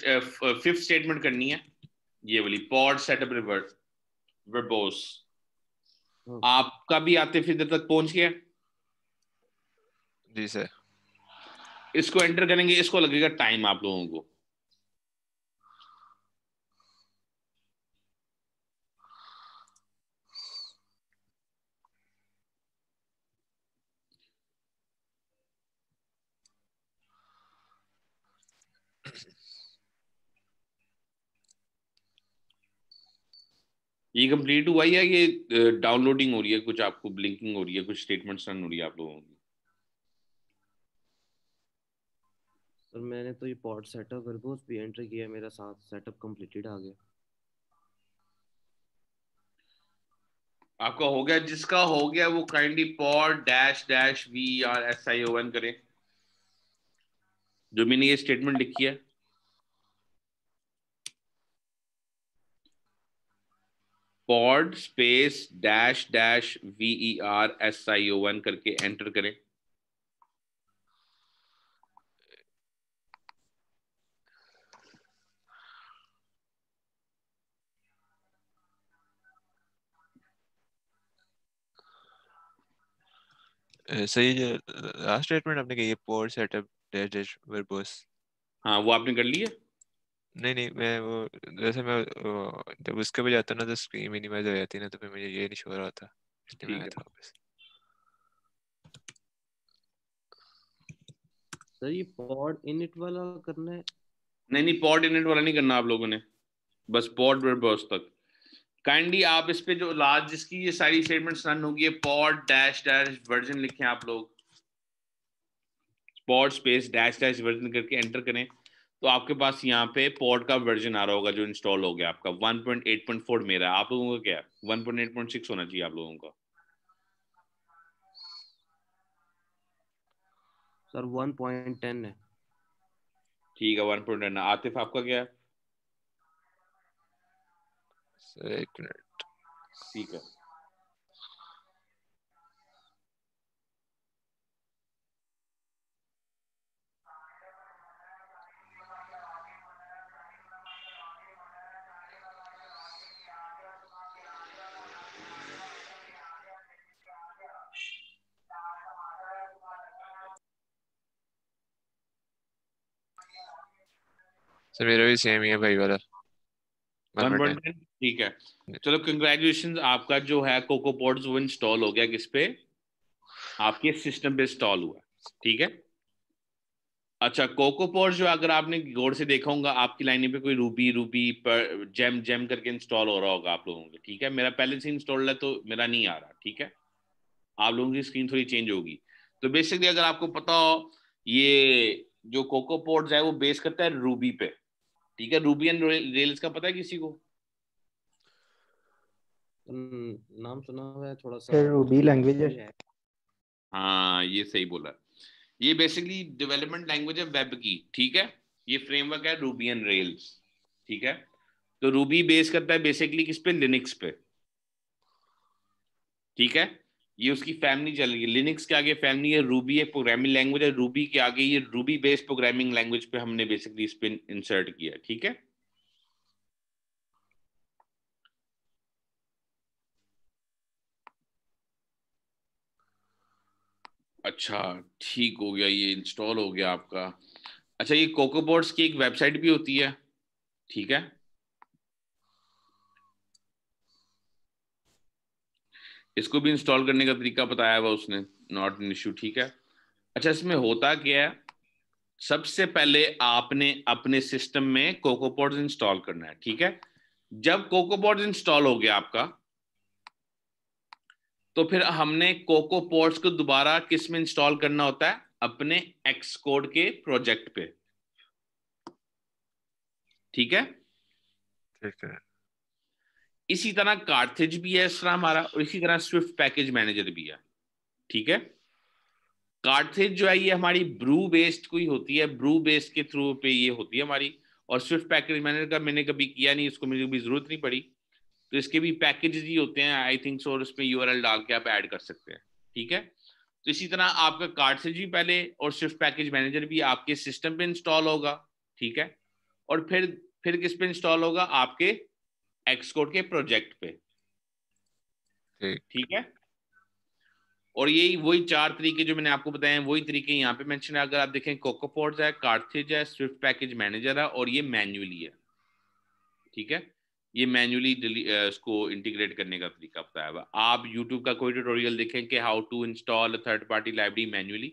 फिफ्थ स्टेटमेंट करनी है ये वाली pod setup reverse verbose hmm. आपका भी आतिफ इधर तक पहुंच गया जी सर इसको एंटर करेंगे इसको लगेगा टाइम आप लोगों को ये कंप्लीट हुआ या ये डाउनलोडिंग हो रही है कुछ आपको ब्लिंकिंग हो रही है कुछ स्टेटमेंट्स रन हो रही है आप लोगों की सर मैंने तो ये पॉड सेटअप कर वर्बोस भी एंटर किया मेरा साथ सेटअप कंप्लीटेड आ गया आपका हो गया जिसका हो गया वो kindly pod dash dash V R S I O N करें जो मैंने ये स्टेटमेंट लिखी है pod space dash dash V E R S I O one करके एंटर करें सही जो लास्ट स्टेटमेंट आपने कही है pod setup dash dash verbose हाँ वो आपने कर लिया नहीं नहीं मैं वो जैसे मैं वो, जब उसके पे जाता ना तो स्क्रीन मिनिमाइज हो जाती ना तो फिर मुझे ये नहीं शोर रहा था इसलिए मैं आता वापस सर ये पॉड इनिट वाला करना है नहीं नहीं पॉड इनिट वाला नहीं करना आप लोगों ने बस पॉड वर्ड वेबर्स तक काइंडली आप इस पे जो लास्ट जिसकी ये सारी स्टेटमेंट्स रन होगी ये पॉड डैश डैश वर्जन लिखें आप लोग pod space dash dash version करके एंटर करें तो आपके पास यहाँ पे पॉड का वर्जन आ रहा होगा जो इंस्टॉल हो गया आपका 1.8.4 मेरा आप लोगों का क्या है 1.8.6 होना चाहिए आप लोगों का सर 1.10 है ठीक है 1.10 आतिफ आपका क्या है एक मिनट ठीक है सर मेरा भी सेम ही है भाई वाला ठीक है चलो कंग्रेचुलेशन आपका जो है कोको पॉड्स वो इंस्टॉल हो गया किस पे आपके सिस्टम पे इंस्टॉल हुआ ठीक है अच्छा कोको पॉड्स जो अगर आपने गौर से देखा होगा आपकी लाइन पे कोई रूबी रूबी पर जेम जेम करके इंस्टॉल हो रहा होगा आप लोगों के ठीक है मेरा पहले से इंस्टॉल है तो मेरा नहीं आ रहा ठीक है आप लोगों की स्क्रीन थोड़ी चेंज होगी तो बेसिकली अगर आपको पता हो ये जो कोको पॉड्स है वो बेस करता है रूबी पे ठीक है रूबी एंड रेल्स का पता है किसी को हम्म, नाम सुना हुआ है थोड़ा सा रूबी लैंग्वेज है हाँ ये सही बोला ये बेसिकली डेवलपमेंट लैंग्वेज है वेब की ठीक है ये फ्रेमवर्क है रूबी एंड रेल्स ठीक है तो रूबी बेस करता है बेसिकली किस पे लिनिक्स पे ठीक है ये उसकी फैमिली चल रही है लिनिक्स के आगे फैमिली है रूबी एक प्रोग्रामिंग लैंग्वेज है रूबी के आगे ये रूबी बेस्ड प्रोग्रामिंग लैंग्वेज पे हमने बेसिकली इस पे इंसर्ट किया ठीक है अच्छा ठीक हो गया ये इंस्टॉल हो गया आपका अच्छा ये कोकोबोर्ड्स की एक वेबसाइट भी होती है ठीक है इसको भी इंस्टॉल करने का तरीका बताया हुआ उसने नॉट एन इशू ठीक है अच्छा इसमें होता क्या है सबसे पहले आपने अपने सिस्टम में कोकोपॉट्स इंस्टॉल करना है ठीक है जब कोकोपॉट्स इंस्टॉल हो गया आपका तो फिर हमने कोकोपॉट्स को दोबारा किस में इंस्टॉल करना होता है अपने एक्स कोड के प्रोजेक्ट पे ठीक है ठीक है इसी तरह कार्थेज भी है इस तरह हमारा और इसी तरह स्विफ्ट पैकेज मैनेजर भी है ठीक है कार्थेज जो है ये हमारी ब्रू बेस्ड कोई होती है ब्रू बेस्ड के थ्रू पे ये होती है हमारी और स्विफ्ट पैकेज मैनेजर का मैंने कभी किया नहीं इसको मुझे कभी जरूरत नहीं पड़ी तो इसके भी पैकेज ही होते हैं आई थिंक सो और उसमें यू डाल के आप ऐड कर सकते हैं ठीक है तो इसी तरह आपका कार्ड से भी पहले और स्विफ्ट पैकेज मैनेजर भी आपके सिस्टम पे इंस्टॉल होगा ठीक है और फिर फिर किस पे इंस्टॉल होगा आपके एक्सकोड के प्रोजेक्ट पे ठीक है और यही वही चार तरीके जो मैंने आपको बताए वही तरीके यहाँ पे मेंशन है अगर आप देखें कोकोपोर्ट है कार्थिज है स्विफ्ट पैकेज मैनेजर है और ये मैन्युअली है ठीक है ये मैन्युअली इसको इंटीग्रेट करने का तरीका बताया हुआ आप यूट्यूब का कोई ट्यूटोरियल देखें कि how to install third party library manually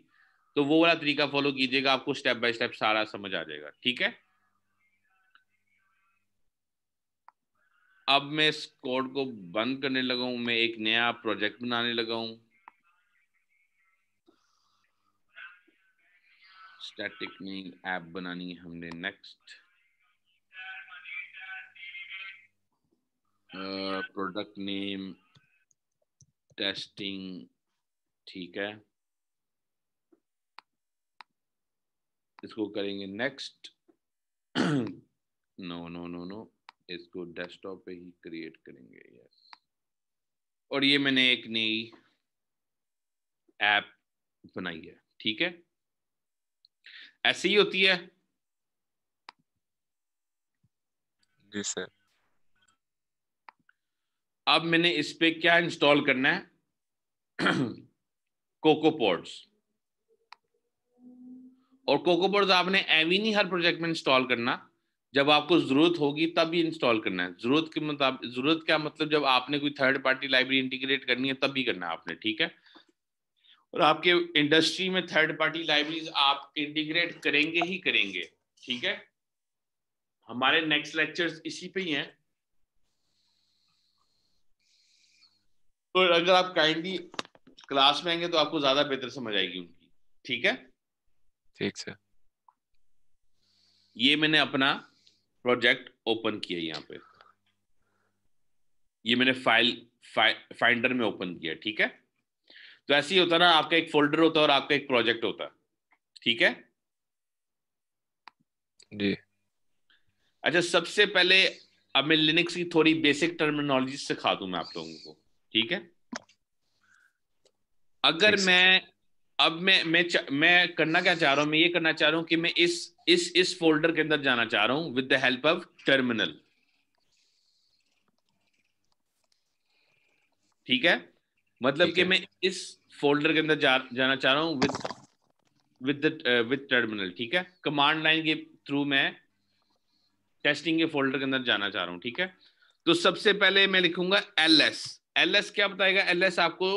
तो वो वाला तरीका फॉलो कीजिएगा आपको स्टेप बाय स्टेप सारा समझ आ जाएगा ठीक है अब मैं इस कोड को बंद करने लगा हूं मैं एक नया प्रोजेक्ट बनाने लगा हूं स्टैटिक नहीं ऐप बनानी है हमने नेक्स्ट प्रोडक्ट नेम टेस्टिंग ठीक है इसको करेंगे next no no no no इसको डेस्कटॉप पे ही क्रिएट करेंगे यस और ये मैंने एक नई ऐप बनाई है ठीक है ऐसी ही होती है जी सर अब मैंने इस पे क्या इंस्टॉल करना है कोको पोर्ड्स और कोको कोकोपोर्ट्स आपने एवी नहीं हर प्रोजेक्ट में इंस्टॉल करना जब आपको जरूरत होगी तब ही इंस्टॉल करना है जरूरत के मुताबिक जरूरत क्या मतलब जब आपने कोई थर्ड पार्टी लाइब्रेरी इंटीग्रेट करनी है तब भी करना है आपने ठीक है और आपके इंडस्ट्री में थर्ड पार्टी लाइब्रेरीज आप इंटीग्रेट करेंगे ही करेंगे ठीक है हमारे नेक्स्ट लेक्चर्स इसी पे ही हैं और अगर आप काइंडली क्लास में आएंगे तो आपको ज्यादा बेहतर समझ आएगी उनकी ठीक है ठीक सर ये मैंने अपना प्रोजेक्ट ओपन किया यहाँ पे ये मैंने फाइल फा, फाइंडर में ओपन किया ठीक है तो ऐसे ही होता ना आपका एक फोल्डर होता है और आपका एक प्रोजेक्ट होता है ठीक है जी अच्छा सबसे पहले अब मैं लिनक्स की थोड़ी बेसिक टर्मिनोलॉजी सिखा दू मैं आप लोगों को ठीक है अगर मैं अब मैं मैं मैं करना क्या चाह रहा हूं मैं ये करना चाह रहा हूं कि मैं इस इस इस फोल्डर के अंदर जाना चाह रहा हूं with the help of terminal ठीक है मतलब कि मैं इस फोल्डर के अंदर जा, जाना चाह रहा हूं विद विद विद टर्मिनल ठीक है कमांड लाइन के थ्रू मैं टेस्टिंग के फोल्डर के अंदर जाना चाह रहा हूं ठीक है तो सबसे पहले मैं लिखूंगा एल एस एल एस क्या बताएगा एल एस आपको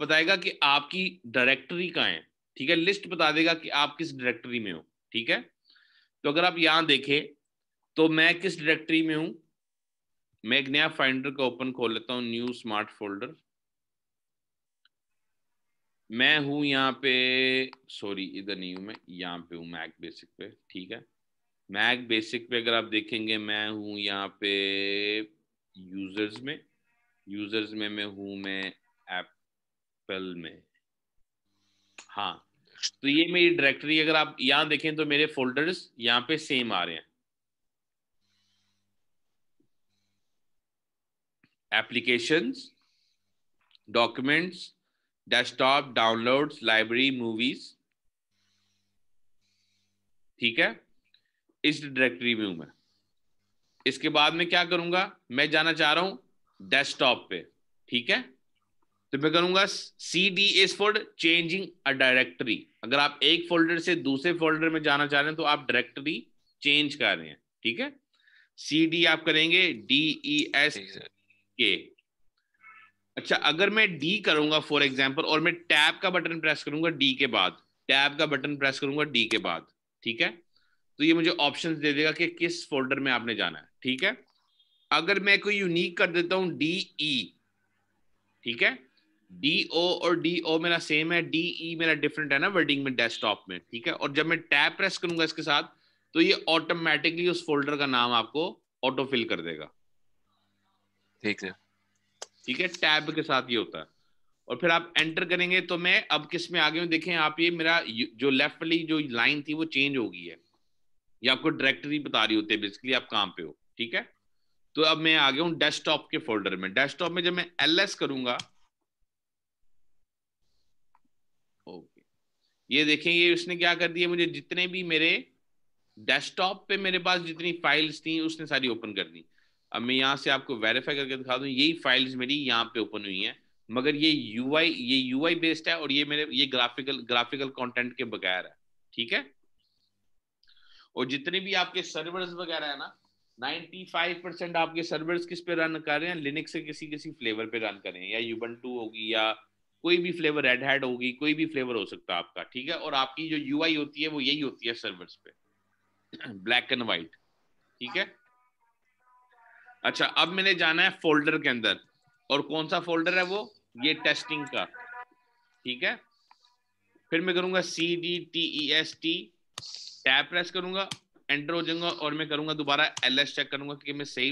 बताएगा कि आपकी डायरेक्टरी कहाँ है ठीक है लिस्ट बता देगा कि आप किस डायरेक्टरी में हो ठीक है तो अगर आप यहां देखें तो मैं किस डायरेक्टरी में हूं मैं एक नया फाइंडर का ओपन खोल लेता हूँ न्यू स्मार्ट फोल्डर मैं हूं यहाँ पे सॉरी इधर नहीं हूं मैं यहां पे हूं मैक बेसिक पे ठीक है मैक बेसिक पे अगर आप देखेंगे मैं हूं यहाँ पे यूजर्स में यूजर्स में मैं हूं मैं ऐप एक्सपेल में हाँ तो ये मेरी डायरेक्टरी अगर आप यहां देखें तो मेरे फोल्डर्स यहां पे सेम आ रहे हैं application documents desktop download library movies ठीक है इस डायरेक्टरी में हूं मैं इसके बाद में क्या करूंगा मैं जाना चाह रहा हूं डेस्कटॉप पे ठीक है तो मैं करूंगा C D S for changing a directory अगर आप एक फोल्डर से दूसरे फोल्डर में जाना चाह रहे हैं तो आप डायरेक्टरी चेंज कर रहे हैं ठीक है सी डी आप करेंगे डी ई एस के अच्छा अगर मैं डी करूंगा फॉर एग्जाम्पल और मैं टैब का बटन प्रेस करूंगा डी के बाद टैब का बटन प्रेस करूंगा डी के बाद ठीक है तो ये मुझे ऑप्शन दे देगा कि किस फोल्डर में आपने जाना है ठीक है अगर मैं कोई यूनिक कर देता हूं डी ई e, ठीक है डी ओ और डी ओ मेरा सेम है डी ई e मेरा डिफरेंट है ना वर्डिंग में डेस्कटॉप में ठीक है और जब मैं टैप प्रेस करूंगा इसके साथ तो ये ऑटोमेटिकली उस फोल्डर का नाम आपको ऑटो फिल कर देगा ठीक है ठीक है टैब के साथ ये होता है और फिर आप एंटर करेंगे तो मैं अब किस में आगे में देखें आप ये मेरा जो लेफ्ट वाली जो लाइन थी वो चेंज हो गई है ये आपको डायरेक्टरी बता रही होती है बेसिकली आप कहां पे हो ठीक है तो अब मैं आ गया हूँ डेस्कटॉप के फोल्डर में डेस्कटॉप में जब मैं एल एस करूंगा ये देखें ये उसने क्या कर दिया मुझे जितने भी मेरे डेस्कटॉप पे मेरे पास जितनी फाइल्स थी उसने सारी ओपन कर दी अब मैं यहाँ से आपको वेरीफाई करके दिखा दूँ यही फाइल्स मेरी यहाँ पे ओपन हुई हैं मगर ये यू ये यू बेस्ड है और ये मेरे ये ग्राफिकल ग्राफिकल कंटेंट के बगैर है ठीक है और जितने भी आपके सर्वर्स वगैरह है ना 95 परसेंट आपके सर्वर्स किस पे रन कर रहे हैं लिनक्स से किसी किसी फ्लेवर पे रन कर रहे हैं या यूबन टू होगी या कोई भी फ्लेवर रेड हैड होगी कोई भी फ्लेवर हो सकता है आपका ठीक है और आपकी जो यू होती है वो यही होती है सर्वर्स पे ब्लैक एंड वाइट ठीक है अच्छा अब मैंने जाना है फोल्डर के अंदर और कौन सा फोल्डर है वो ये टेस्टिंग का ठीक है फिर मैं करूंगा C D T E S T tab press करूंगा एंटर हो जाऊंगा और मैं करूंगा दोबारा एल एस चेक करूंगा कि मैं सही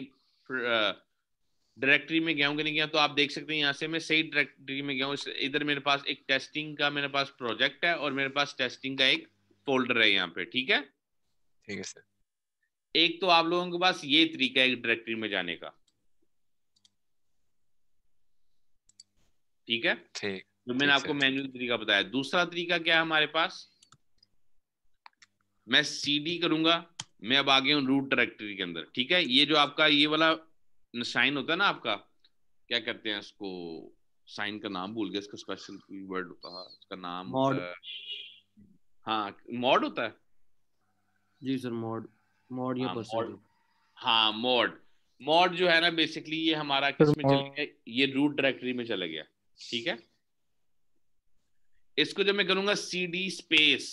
डायरेक्टरी में गया हूँ कि नहीं गया तो आप देख सकते हैं यहाँ से मैं सही डायरेक्टरी में गया हूँ इधर मेरे पास एक टेस्टिंग का मेरे पास प्रोजेक्ट है और मेरे पास टेस्टिंग का एक फोल्डर है यहाँ पे ठीक है ठीक है सर एक तो आप लोगों के पास ये तरीका है डायरेक्टरी में जाने का ठीक है ठीक जो तो मैंने आपको मैनुअल तरीका बताया दूसरा तरीका क्या है हमारे पास मैं सीडी करूंगा मैं अब आ गया हूँ रूट डायरेक्टरी के अंदर ठीक है ये जो आपका ये वाला साइन होता है ना आपका क्या कहते हैं उसको साइन का नाम भूल गया इसका स्पेशल वर्ड होता है इसका नाम मॉड हाँ मॉड होता है जी सर मॉड मॉड या हाँ, मॉड हाँ मॉड मॉड जो है ना बेसिकली ये हमारा में चले गया ये रूट डायरेक्टरी में चला गया ठीक है इसको जब मैं करूंगा सी डी स्पेस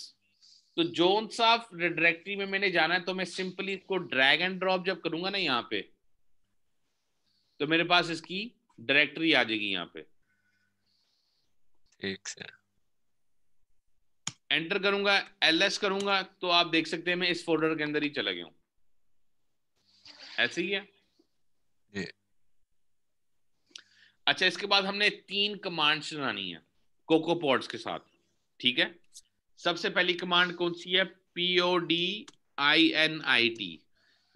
तो जोन सा डायरेक्टरी में मैंने जाना है तो मैं सिंपली इसको ड्रैग एंड ड्रॉप जब करूंगा ना यहाँ पे तो मेरे पास इसकी डायरेक्टरी आ जाएगी यहाँ पे ठीक एंटर करूंगा एल एस करूंगा तो आप देख सकते हैं मैं इस फोल्डर के अंदर ही चला गया ऐसे ही है ये। अच्छा इसके बाद हमने तीन कमांड्स चलानी है कोको पॉड्स के साथ ठीक है सबसे पहली कमांड कौन सी है P O D I N I T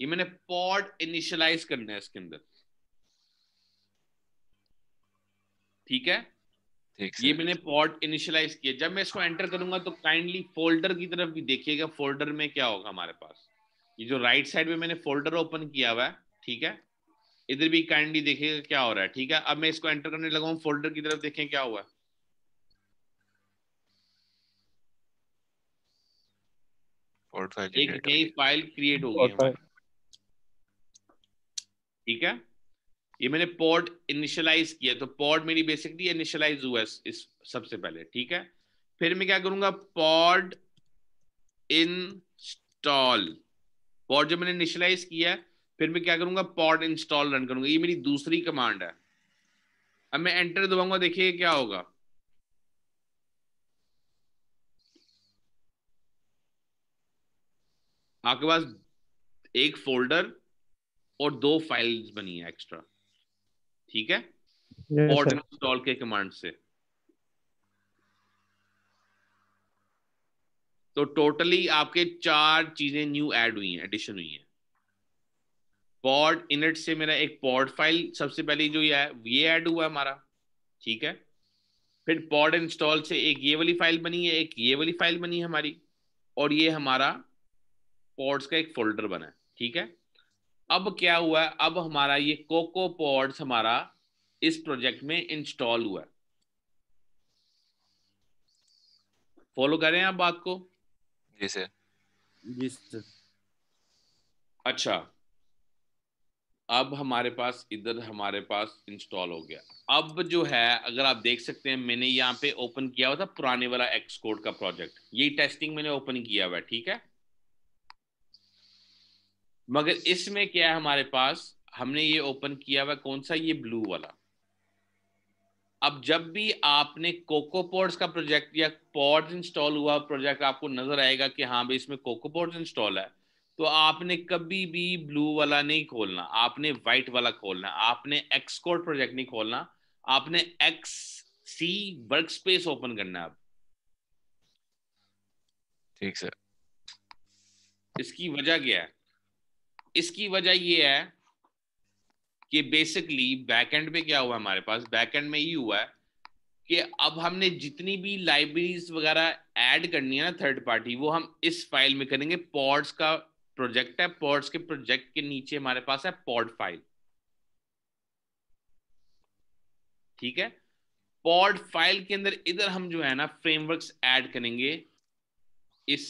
ये मैंने पॉड इनिशियलाइज करना है इसके अंदर ठीक है ये मैंने पॉट इनिशियलाइज किया जब मैं इसको एंटर करूंगा तो काइंडली फोल्डर की तरफ भी देखिएगा फोल्डर में क्या होगा हमारे पास ये जो राइट साइड में मैंने फोल्डर ओपन किया हुआ है ठीक है इधर भी काइंडली देखिएगा क्या हो रहा है ठीक है अब मैं इसको एंटर करने लगा हूँ फोल्डर की तरफ देखें क्या हुआ एक नई फाइल क्रिएट होगी ठीक है ये मैंने पॉड इनिशियलाइज किया तो पॉड मेरी बेसिकली इनिशियलाइज हुआ इस, इस सबसे पहले ठीक है फिर मैं क्या करूंगा पॉड इंस्टॉल पॉड जब मैंने इनिशियलाइज किया फिर मैं क्या करूंगा पॉड इंस्टॉल रन करूंगा ये मेरी दूसरी कमांड है अब मैं एंटर दबाऊंगा देखिए क्या होगा आपके पास एक फोल्डर और दो फाइल्स बनी है एक्स्ट्रा ठीक है ऑर्डिनल डॉल के कमांड से तो टोटली आपके चार चीजें न्यू ऐड हुई हैं एडिशन हुई हैं पॉड इनट से मेरा एक पॉड फाइल सबसे पहले जो ये है ये ऐड हुआ हमारा ठीक है फिर पॉड इंस्टॉल से एक ये वाली फाइल बनी है एक ये वाली फाइल बनी है हमारी और ये हमारा पॉड्स का एक फोल्डर बना है ठीक है अब क्या हुआ है अब हमारा ये कोको पॉड्स हमारा इस प्रोजेक्ट में इंस्टॉल हुआ है फॉलो कर रहे हैं आप बात को जी सर जी सर अच्छा अब हमारे पास इधर हमारे पास इंस्टॉल हो गया अब जो है अगर आप देख सकते हैं मैंने यहाँ पे ओपन किया हुआ था पुराने वाला एक्सकोड का प्रोजेक्ट यही टेस्टिंग मैंने ओपन किया हुआ है ठीक है मगर इसमें क्या है हमारे पास हमने ये ओपन किया हुआ कौन सा ये ब्लू वाला अब जब भी आपने कोकोपोर्ट्स का प्रोजेक्ट या पॉड्स इंस्टॉल हुआ प्रोजेक्ट आपको नजर आएगा कि हाँ भाई इसमें कोकोपोर्ड इंस्टॉल है तो आपने कभी भी ब्लू वाला नहीं खोलना आपने व्हाइट वाला खोलना आपने एक्सकोड प्रोजेक्ट नहीं खोलना आपने X C workspace open करना आप ठीक सर इसकी वजह क्या है इसकी वजह ये है कि बेसिकली बैकएंड में क्या हुआ हमारे पास बैकएंड में ये हुआ है कि अब हमने जितनी भी लाइब्रेरीज वगैरह ऐड करनी है ना थर्ड पार्टी वो हम इस फाइल में करेंगे पॉड्स का प्रोजेक्ट है पॉड्स के प्रोजेक्ट के नीचे हमारे पास है पॉड फाइल ठीक है पॉड फाइल के अंदर इधर हम जो है ना फ्रेमवर्क्स ऐड करेंगे इस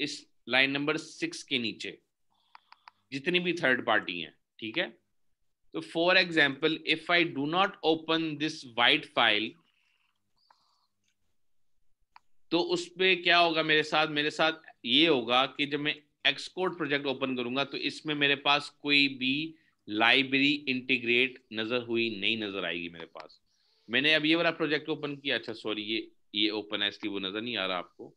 इस लाइन नंबर सिक्स के नीचे जितनी भी थर्ड पार्टी है ठीक है तो for example if I do not open this white file तो उसपे क्या होगा मेरे साथ मेरे साथ ये होगा कि जब मैं एक्सकोर्ट प्रोजेक्ट ओपन करूंगा तो इसमें मेरे पास कोई भी लाइब्रेरी इंटीग्रेट नजर हुई नहीं नजर आएगी मेरे पास मैंने अब ये वाला प्रोजेक्ट ओपन किया अच्छा सॉरी ये ये ओपन है इसलिए वो नजर नहीं आ रहा आपको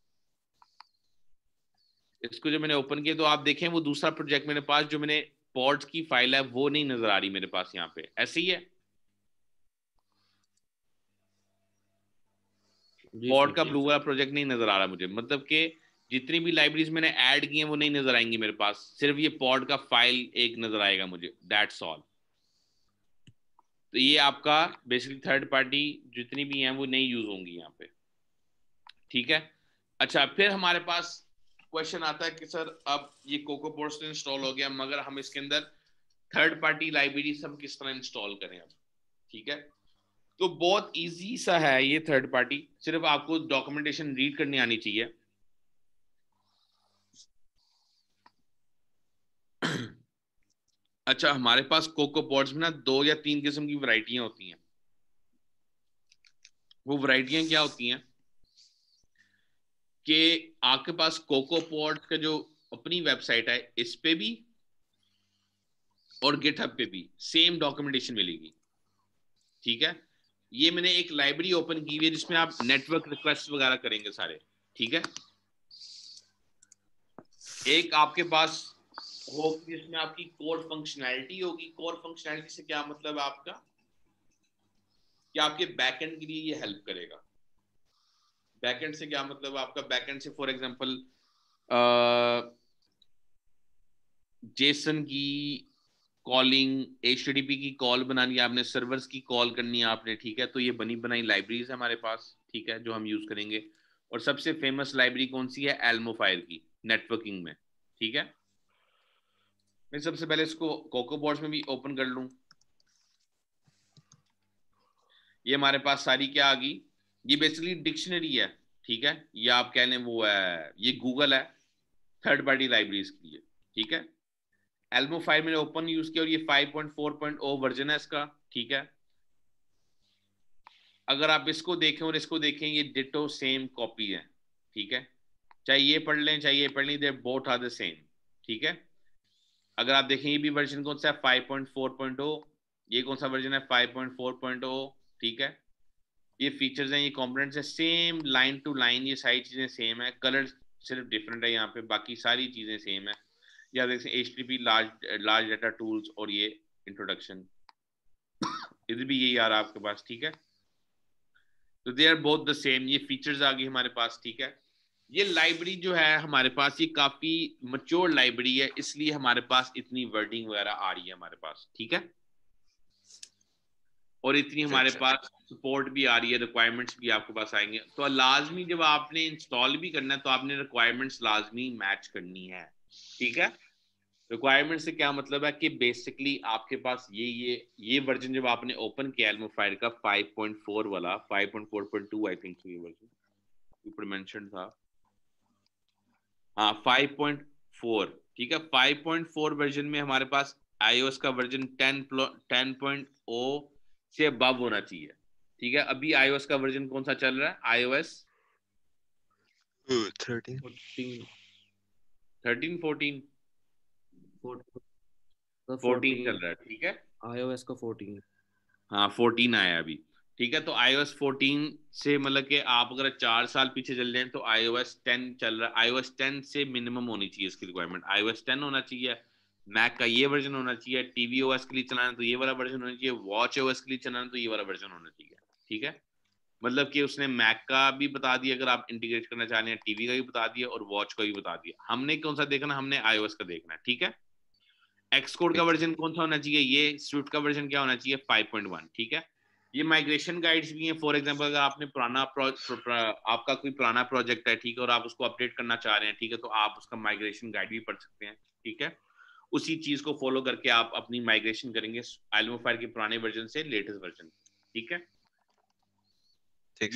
इसको जब मैंने ओपन किया तो आप देखें वो दूसरा प्रोजेक्ट मेरे पास जो मैंने पॉड्स की फाइल है वो नहीं नजर आ रही मेरे पास यहाँ पे ऐसे ही है पॉड का ब्लू वाला प्रोजेक्ट नहीं नजर आ रहा मुझे मतलब के जितनी भी लाइब्रेरीज मैंने ऐड की हैं वो नहीं नजर आएंगी मेरे पास सिर्फ ये पॉड का फाइल एक नजर आएगा मुझे दैट्स ऑल तो ये आपका बेसिकली थर्ड पार्टी जितनी भी हैं वो नहीं यूज होंगी यहाँ पे ठीक है अच्छा फिर हमारे पास क्वेश्चन आता है कि सर अब ये कोको पोर्ट्स इंस्टॉल हो गया मगर हम इसके अंदर थर्ड पार्टी लाइब्रेरी हम किस तरह इंस्टॉल करें अब ठीक है तो बहुत इजी सा है ये थर्ड पार्टी सिर्फ आपको डॉक्यूमेंटेशन रीड करनी आनी चाहिए अच्छा हमारे पास कोको पॉड्स में ना दो या तीन किस्म की वराइटियां होती हैं वो वराइटियां क्या होती हैं कि आपके पास कोको पॉड का जो अपनी वेबसाइट है इस पे भी और गिटहब पे भी सेम डॉक्यूमेंटेशन मिलेगी ठीक है ये मैंने एक लाइब्रेरी ओपन की हुई है जिसमें आप नेटवर्क रिक्वेस्ट वगैरह करेंगे सारे ठीक है एक आपके पास हो जिसमें आपकी कोर फंक्शनैलिटी होगी कोर फंक्शनैलिटी से क्या मतलब है आपका कि आपके बैकएंड के लिए ये हेल्प करेगा बैकएंड से क्या मतलब आपका बैकएंड से फॉर एग्जांपल जेसन की कॉलिंग एच की कॉल बनानी है आपने सर्वर्स की कॉल करनी है आपने ठीक है तो ये बनी बनाई लाइब्रेरीज है हमारे पास ठीक है जो हम यूज करेंगे और सबसे फेमस लाइब्रेरी कौन सी है एल्मोफायर की नेटवर्किंग में ठीक है मैं सबसे पहले इसको कोको बॉर्ड में भी ओपन कर लू ये हमारे पास सारी क्या आ गई ये बेसिकली डिक्शनरी है ठीक है या आप कह लें वो है ये गूगल है थर्ड पार्टी लाइब्रेरीज के लिए ठीक है एल्बो फाइव मैंने ओपन यूज किया और ये 5.4.0 वर्जन है इसका ठीक है अगर आप इसको देखें और इसको देखें ये डिटो सेम कॉपी है ठीक है चाहे ये पढ़ लें चाहे ये पढ़ लें they both are the same ठीक है अगर आप देखें ये भी वर्जन कौन सा है ओ oh, ये कौन सा वर्जन है ओ oh, ठीक है ये फीचर्स हैं ये कॉम्पोनेंट्स हैं सेम लाइन टू लाइन ये सारी चीज़ें सेम है कलर सिर्फ डिफरेंट है यहाँ पे बाकी सारी चीज़ें सेम है या देख सकते H T P large large data tools और ये इंट्रोडक्शन इधर भी यही आ रहा आपके पास ठीक है तो they are both the same ये फीचर्स आ गई हमारे पास ठीक है ये लाइब्रेरी जो है हमारे पास ये काफ़ी मच्योर लाइब्रेरी है इसलिए हमारे पास इतनी वर्डिंग वगैरह आ रही है हमारे पास ठीक है और इतनी अच्छा, हमारे अच्छा। पास सपोर्ट भी आ रही है रिक्वायरमेंट्स भी आपके पास आएंगे तो लाजमी जब आपने इंस्टॉल भी करना है तो आपने रिक्वायरमेंट्स लाजमी मैच करनी है ठीक है रिक्वायरमेंट से क्या मतलब है कि बेसिकली आपके पास ये ये ये वर्जन जब आपने ओपन किया एल्मोफाइड का 5.4 वाला 5.4.2 आई थिंक ये वर्जन ऊपर मेंशन था हाँ 5.4 ठीक है 5.4 वर्जन में हमारे पास आईओएस का वर्जन 10 10.0 से अबव होना चाहिए ठीक है अभी आईओ का वर्जन कौन सा चल रहा है I O S thirteen fourteen fourteen चल रहा है ठीक है आईओ एस का फोर्टीन हाँ फोर्टीन आया अभी ठीक है तो आईओएस 14 से मतलब कि आप अगर चार साल पीछे चल जाए तो आईओ एस टेन चल रहा है आईओ एस टेन से मिनिमम होनी चाहिए इसकी रिक्वायरमेंट आईओ एस टेन होना चाहिए मैक का ये वर्जन होना चाहिए टीवी ओएस के लिए चलाना तो ये वाला वर्जन होना चाहिए वॉच ओएस के लिए चलाना तो ये वाला वर्जन होना चाहिए ठीक है मतलब कि उसने मैक का भी बता दिया अगर आप इंटीग्रेट करना चाह रहे हैं टीवी का भी बता दिया और वॉच का भी बता दिया हमने कौन सा देखना हमने आईओएस का देखना ठीक है एक्सकोड का वर्जन कौन सा होना चाहिए ये स्विफ्ट का वर्जन क्या होना चाहिए वन ठीक है ये माइग्रेशन गाइड्स भी हैं फॉर एग्जांपल अगर आपने पुराना आपका कोई पुराना प्रोजेक्ट है ठीक है और आप उसको अपडेट करना चाह रहे हैं ठीक है तो आप उसका माइग्रेशन गाइड भी पढ़ सकते हैं ठीक है उसी चीज को फॉलो करके आप अपनी माइग्रेशन करेंगे एलमोफायर के पुराने वर्जन से लेटेस्ट वर्जन ठीक है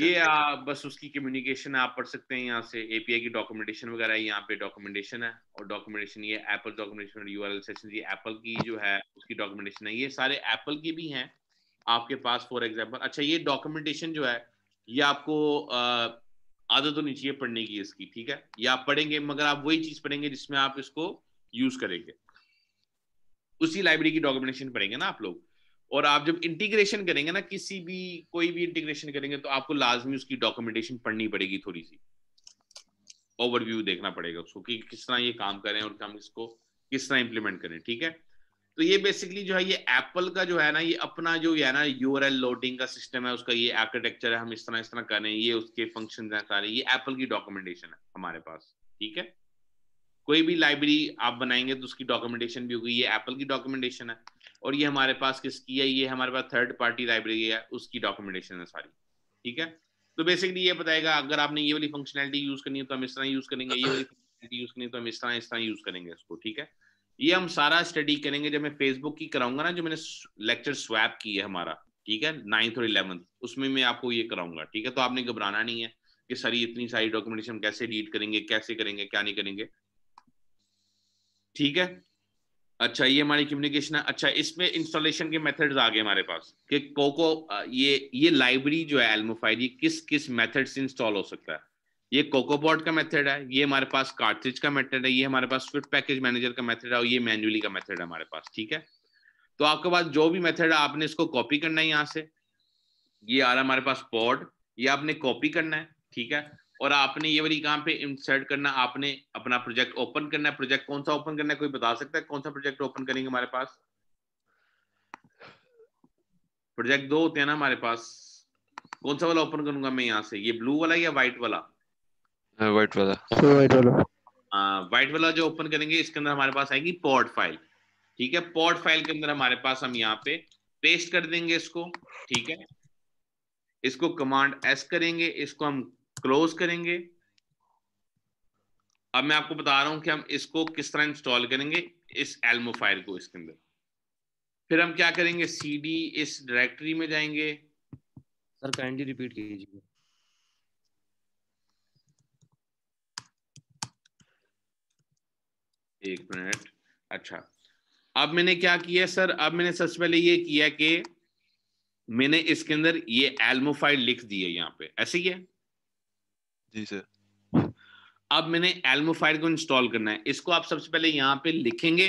ये आप बस उसकी कम्युनिकेशन आप पढ़ सकते हैं यहाँ से एपीआई की डॉक्यूमेंटेशन वगैरह यहाँ पे डॉक्यूमेंटेशन है और डॉक्यूमेंटेशन ये एप्पल डॉक्यूमेंटेशन और यूआरएल सेक्शन ये एप्पल की जो है उसकी डॉक्यूमेंटेशन है ये सारे एप्पल की भी हैं आपके पास फॉर एग्जाम्पल अच्छा ये डॉक्यूमेंटेशन जो है ये आपको आदत होनी चाहिए पढ़ने की इसकी ठीक है ये आप पढ़ेंगे मगर आप वही चीज पढ़ेंगे जिसमें आप इसको यूज करेंगे उसी लाइब्रेरी की डॉक्यूमेंटेशन पढ़ेंगे ना आप लोग और आप जब इंटीग्रेशन करेंगे ना किसी भी कोई भी इंटीग्रेशन करेंगे तो आपको लाजमी उसकी डॉक्यूमेंटेशन पढ़नी पड़ेगी थोड़ी सी ओवरव्यू देखना पड़ेगा उसको कि किस तरह ये काम करें और हम इसको किस तरह इंप्लीमेंट करें ठीक है तो ये बेसिकली जो है ये एप्पल का जो है ना ये अपना जो है ना यू लोडिंग का सिस्टम है उसका ये आर्किटेक्चर है हम इस तरह इस तरह करें ये उसके फंक्शन है सारे ये एप्पल की डॉक्यूमेंटेशन है हमारे पास ठीक है कोई भी लाइब्रेरी आप बनाएंगे तो उसकी डॉक्यूमेंटेशन भी होगी ये एप्पल की डॉक्यूमेंटेशन है और ये हमारे पास किसकी है ये हमारे पास थर्ड पार्टी लाइब्रेरी है उसकी डॉक्यूमेंटेशन है सारी ठीक है तो बेसिकली ये बताएगा अगर आपने ये वाली फंक्शनैलिटी यूज करनी है तो हम इस तरह यूज करेंगे ये वाली फंक्शनैलिटी यूज करनी है तो हम इस तरह इस तरह यूज करेंगे इसको ठीक है ये हम सारा स्टडी करेंगे जब मैं फेसबुक की कराऊंगा ना जो मैंने लेक्चर स्वैप की है हमारा ठीक है नाइन्थ और इलेवंथ उसमें मैं आपको ये कराऊंगा ठीक है तो आपने घबराना नहीं है कि सारी इतनी सारी डॉक्यूमेंटेशन कैसे रीड करेंगे कैसे करेंगे क्या नहीं करेंगे ठीक है अच्छा ये हमारी कम्युनिकेशन है अच्छा इसमें इंस्टॉलेशन के मेथड्स आ गए हमारे पास कि कोको ये ये लाइब्रेरी जो है एल्मोफाइड ये किस किस मेथड से इंस्टॉल हो सकता है ये कोकोबॉट का मेथड है ये हमारे पास कार्ट्रिज का मेथड है ये हमारे पास स्विफ्ट पैकेज मैनेजर का मेथड है और ये मैनुअली का मेथड है हमारे पास ठीक है तो आपके पास जो भी मेथड है आपने इसको कॉपी करना है यहाँ से ये आ रहा है हमारे पास पॉड ये आपने कॉपी करना है ठीक है और आपने ये वाली काम पे इंसर्ट करना आपने अपना प्रोजेक्ट ओपन करना है प्रोजेक्ट कौन सा ओपन करना है कोई बता सकता है कौन सा प्रोजेक्ट ओपन करेंगे हमारे पास प्रोजेक्ट दो होते हैं ना हमारे पास कौन सा वाला ओपन करूंगा मैं यहाँ से ये ब्लू वाला या व्हाइट वाला व्हाइट वाला व्हाइट वाला व्हाइट वाला जो ओपन करेंगे इसके अंदर हमारे पास आएगी पॉड फाइल ठीक है पॉड फाइल के अंदर हमारे पास हम यहाँ पे पेस्ट कर देंगे इसको ठीक है इसको कमांड एस करेंगे इसको हम क्लोज करेंगे अब मैं आपको बता रहा हूं कि हम इसको किस तरह इंस्टॉल करेंगे इस एल्मो फाइल को इसके अंदर फिर हम क्या करेंगे सी इस डायरेक्टरी में जाएंगे सर काइंडली रिपीट कीजिए एक मिनट अच्छा अब मैंने क्या किया सर अब मैंने सबसे पहले ये किया कि मैंने इसके अंदर ये एल्मो फाइल लिख दी है यहाँ पे ऐसे ही है जी सर अब मैंने एल्मो को इंस्टॉल करना है इसको आप सबसे पहले यहाँ पे लिखेंगे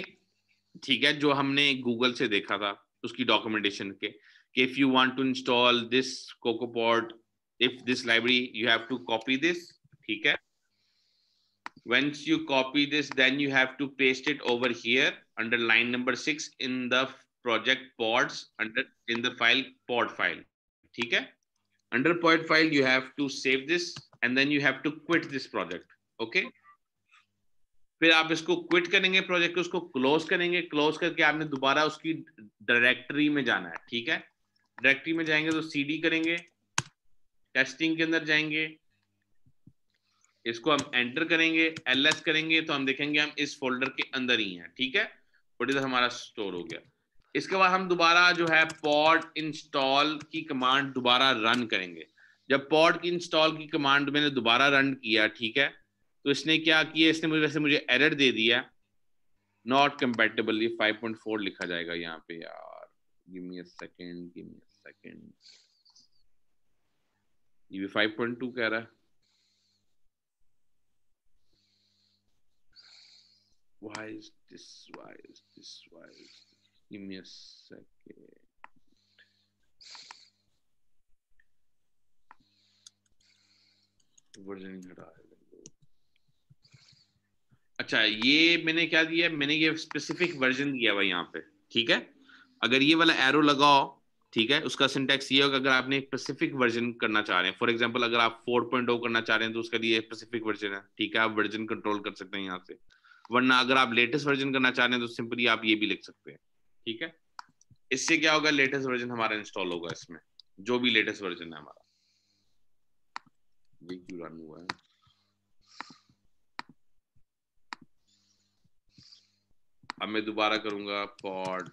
ठीक है जो हमने गूगल से देखा था उसकी डॉक्यूमेंटेशन के कि if you want to install this CocoaPod if this library you have to copy this ठीक है once you copy this then you have to paste it over here under line number six in the project pods under in the file pod file ठीक है under point file, you have to save this and then you have to quit this project. Okay. फिर आप इसको क्विट करेंगे प्रोजेक्ट को उसको क्लोज करेंगे क्लोज करके आपने दोबारा उसकी डायरेक्टरी में जाना है ठीक है डायरेक्टरी में जाएंगे तो सीडी करेंगे टेस्टिंग के अंदर जाएंगे इसको हम एंटर करेंगे एलएस करेंगे तो हम देखेंगे हम इस फोल्डर के अंदर ही हैं ठीक है और इधर हमारा स्टोर हो गया इसके बाद हम दोबारा जो है पॉड इंस्टॉल की कमांड दोबारा रन करेंगे जब पॉड की इंस्टॉल की कमांड मैंने दोबारा रन किया ठीक है तो इसने क्या किया इसने मुझे वैसे मुझे एरर दे दिया नॉट कंपेटेबल ये 5.4 लिखा जाएगा यहाँ पे यार give me a second give me a second ये भी 5.2 कह रहा है why is this why is this why is Give me a second. अच्छा ये मैंने क्या दिया मैंने ये स्पेसिफिक वर्जन दिया हुआ यहाँ पे ठीक है अगर ये वाला एरो लगाओ ठीक है उसका सिंटेक्स ये होगा अगर आपने स्पेसिफिक वर्जन करना चाह रहे हैं फॉर एग्जांपल अगर आप 4.0 करना चाह रहे हैं तो उसका लिए स्पेसिफिक वर्जन है ठीक है आप वर्जन कंट्रोल कर सकते हैं यहाँ से वरना अगर आप लेटेस्ट वर्जन करना चाह रहे हैं तो सिंपली आप ये भी लिख सकते हैं ठीक है इससे क्या होगा लेटेस्ट वर्जन हमारा इंस्टॉल होगा इसमें जो भी लेटेस्ट वर्जन है हमारा क्यों रन हुआ है अब मैं दोबारा करूंगा पॉड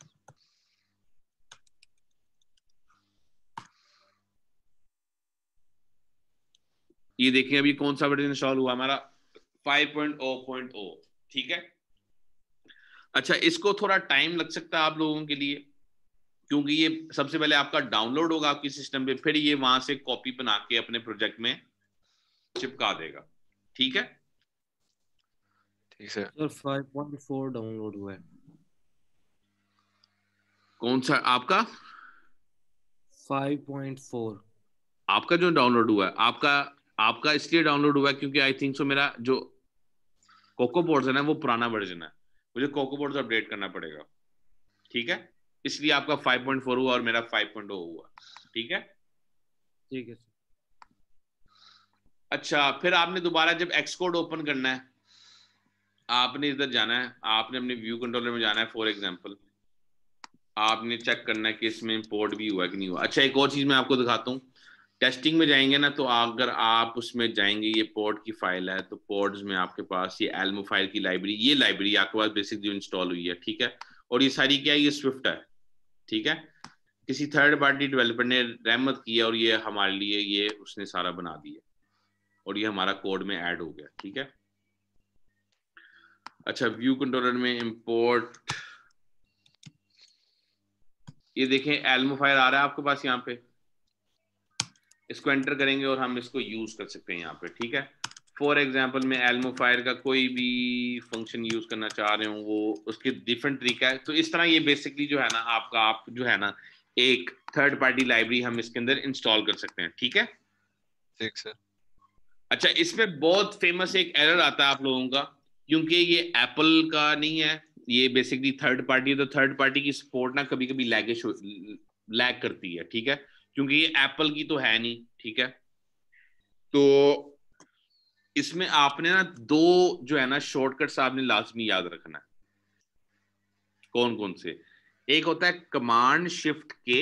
ये देखें अभी कौन सा वर्जन इंस्टॉल हुआ हमारा 5.0.0 ठीक है अच्छा इसको थोड़ा टाइम लग सकता है आप लोगों के लिए क्योंकि ये सबसे पहले आपका डाउनलोड होगा आपके सिस्टम पे फिर ये वहां से कॉपी बना के अपने प्रोजेक्ट में चिपका देगा ठीक है ठीक सर सर 5.4 डाउनलोड हुआ है कौन सा आपका 5.4 आपका जो डाउनलोड हुआ है आपका आपका इसलिए डाउनलोड हुआ है क्योंकि आई थिंक सो मेरा जो कोको बोर्ड है ना वो पुराना वर्जन है मुझे कोको बोर्ड अपडेट करना पड़ेगा ठीक है इसलिए आपका 5.4 हुआ और मेरा 5.0 हुआ ठीक है ठीक है अच्छा फिर आपने दोबारा जब एक्सकोड ओपन करना है आपने इधर जाना है आपने अपने व्यू कंट्रोलर में जाना है फॉर एग्जाम्पल आपने चेक करना है कि इसमें इम्पोर्ट भी हुआ कि नहीं हुआ अच्छा एक और चीज मैं आपको दिखाता हूँ टेस्टिंग में जाएंगे ना तो अगर आप उसमें जाएंगे ये पोर्ट की फाइल है तो पोर्ट्स में आपके पास ये एल्मो फाइल की लाइब्रेरी ये लाइब्रेरी आपके पास बेसिक जो इंस्टॉल हुई है ठीक है और ये सारी क्या है ये स्विफ्ट है ठीक है किसी थर्ड पार्टी डेवलपर ने रहमत की और ये हमारे लिए ये उसने सारा बना दिया और ये हमारा कोड में एड हो गया ठीक है अच्छा व्यू कंट्रोलर में इम्पोर्ट ये देखें एल्मो फाइल आ रहा है आपके पास यहाँ पे इसको एंटर करेंगे और हम इसको यूज कर सकते हैं यहाँ पे ठीक है फॉर एग्जाम्पल मैं एल्मोफायर का कोई भी फंक्शन यूज करना चाह रहे हूँ वो उसके डिफरेंट तरीका है तो इस तरह ये बेसिकली जो है ना आपका आप जो है ना एक थर्ड पार्टी लाइब्रेरी हम इसके अंदर इंस्टॉल कर सकते हैं ठीक है ठीक सर अच्छा इसमें बहुत फेमस एक एरर आता है आप लोगों का क्योंकि ये एप्पल का नहीं है ये बेसिकली थर्ड पार्टी है तो थर्ड पार्टी की सपोर्ट ना कभी कभी लैगेज लैग करती है ठीक है क्योंकि ये एप्पल की तो है नहीं ठीक है तो इसमें आपने ना दो जो है ना शॉर्टकट्स आपने लाजमी याद रखना है कौन कौन से एक होता है कमांड शिफ्ट के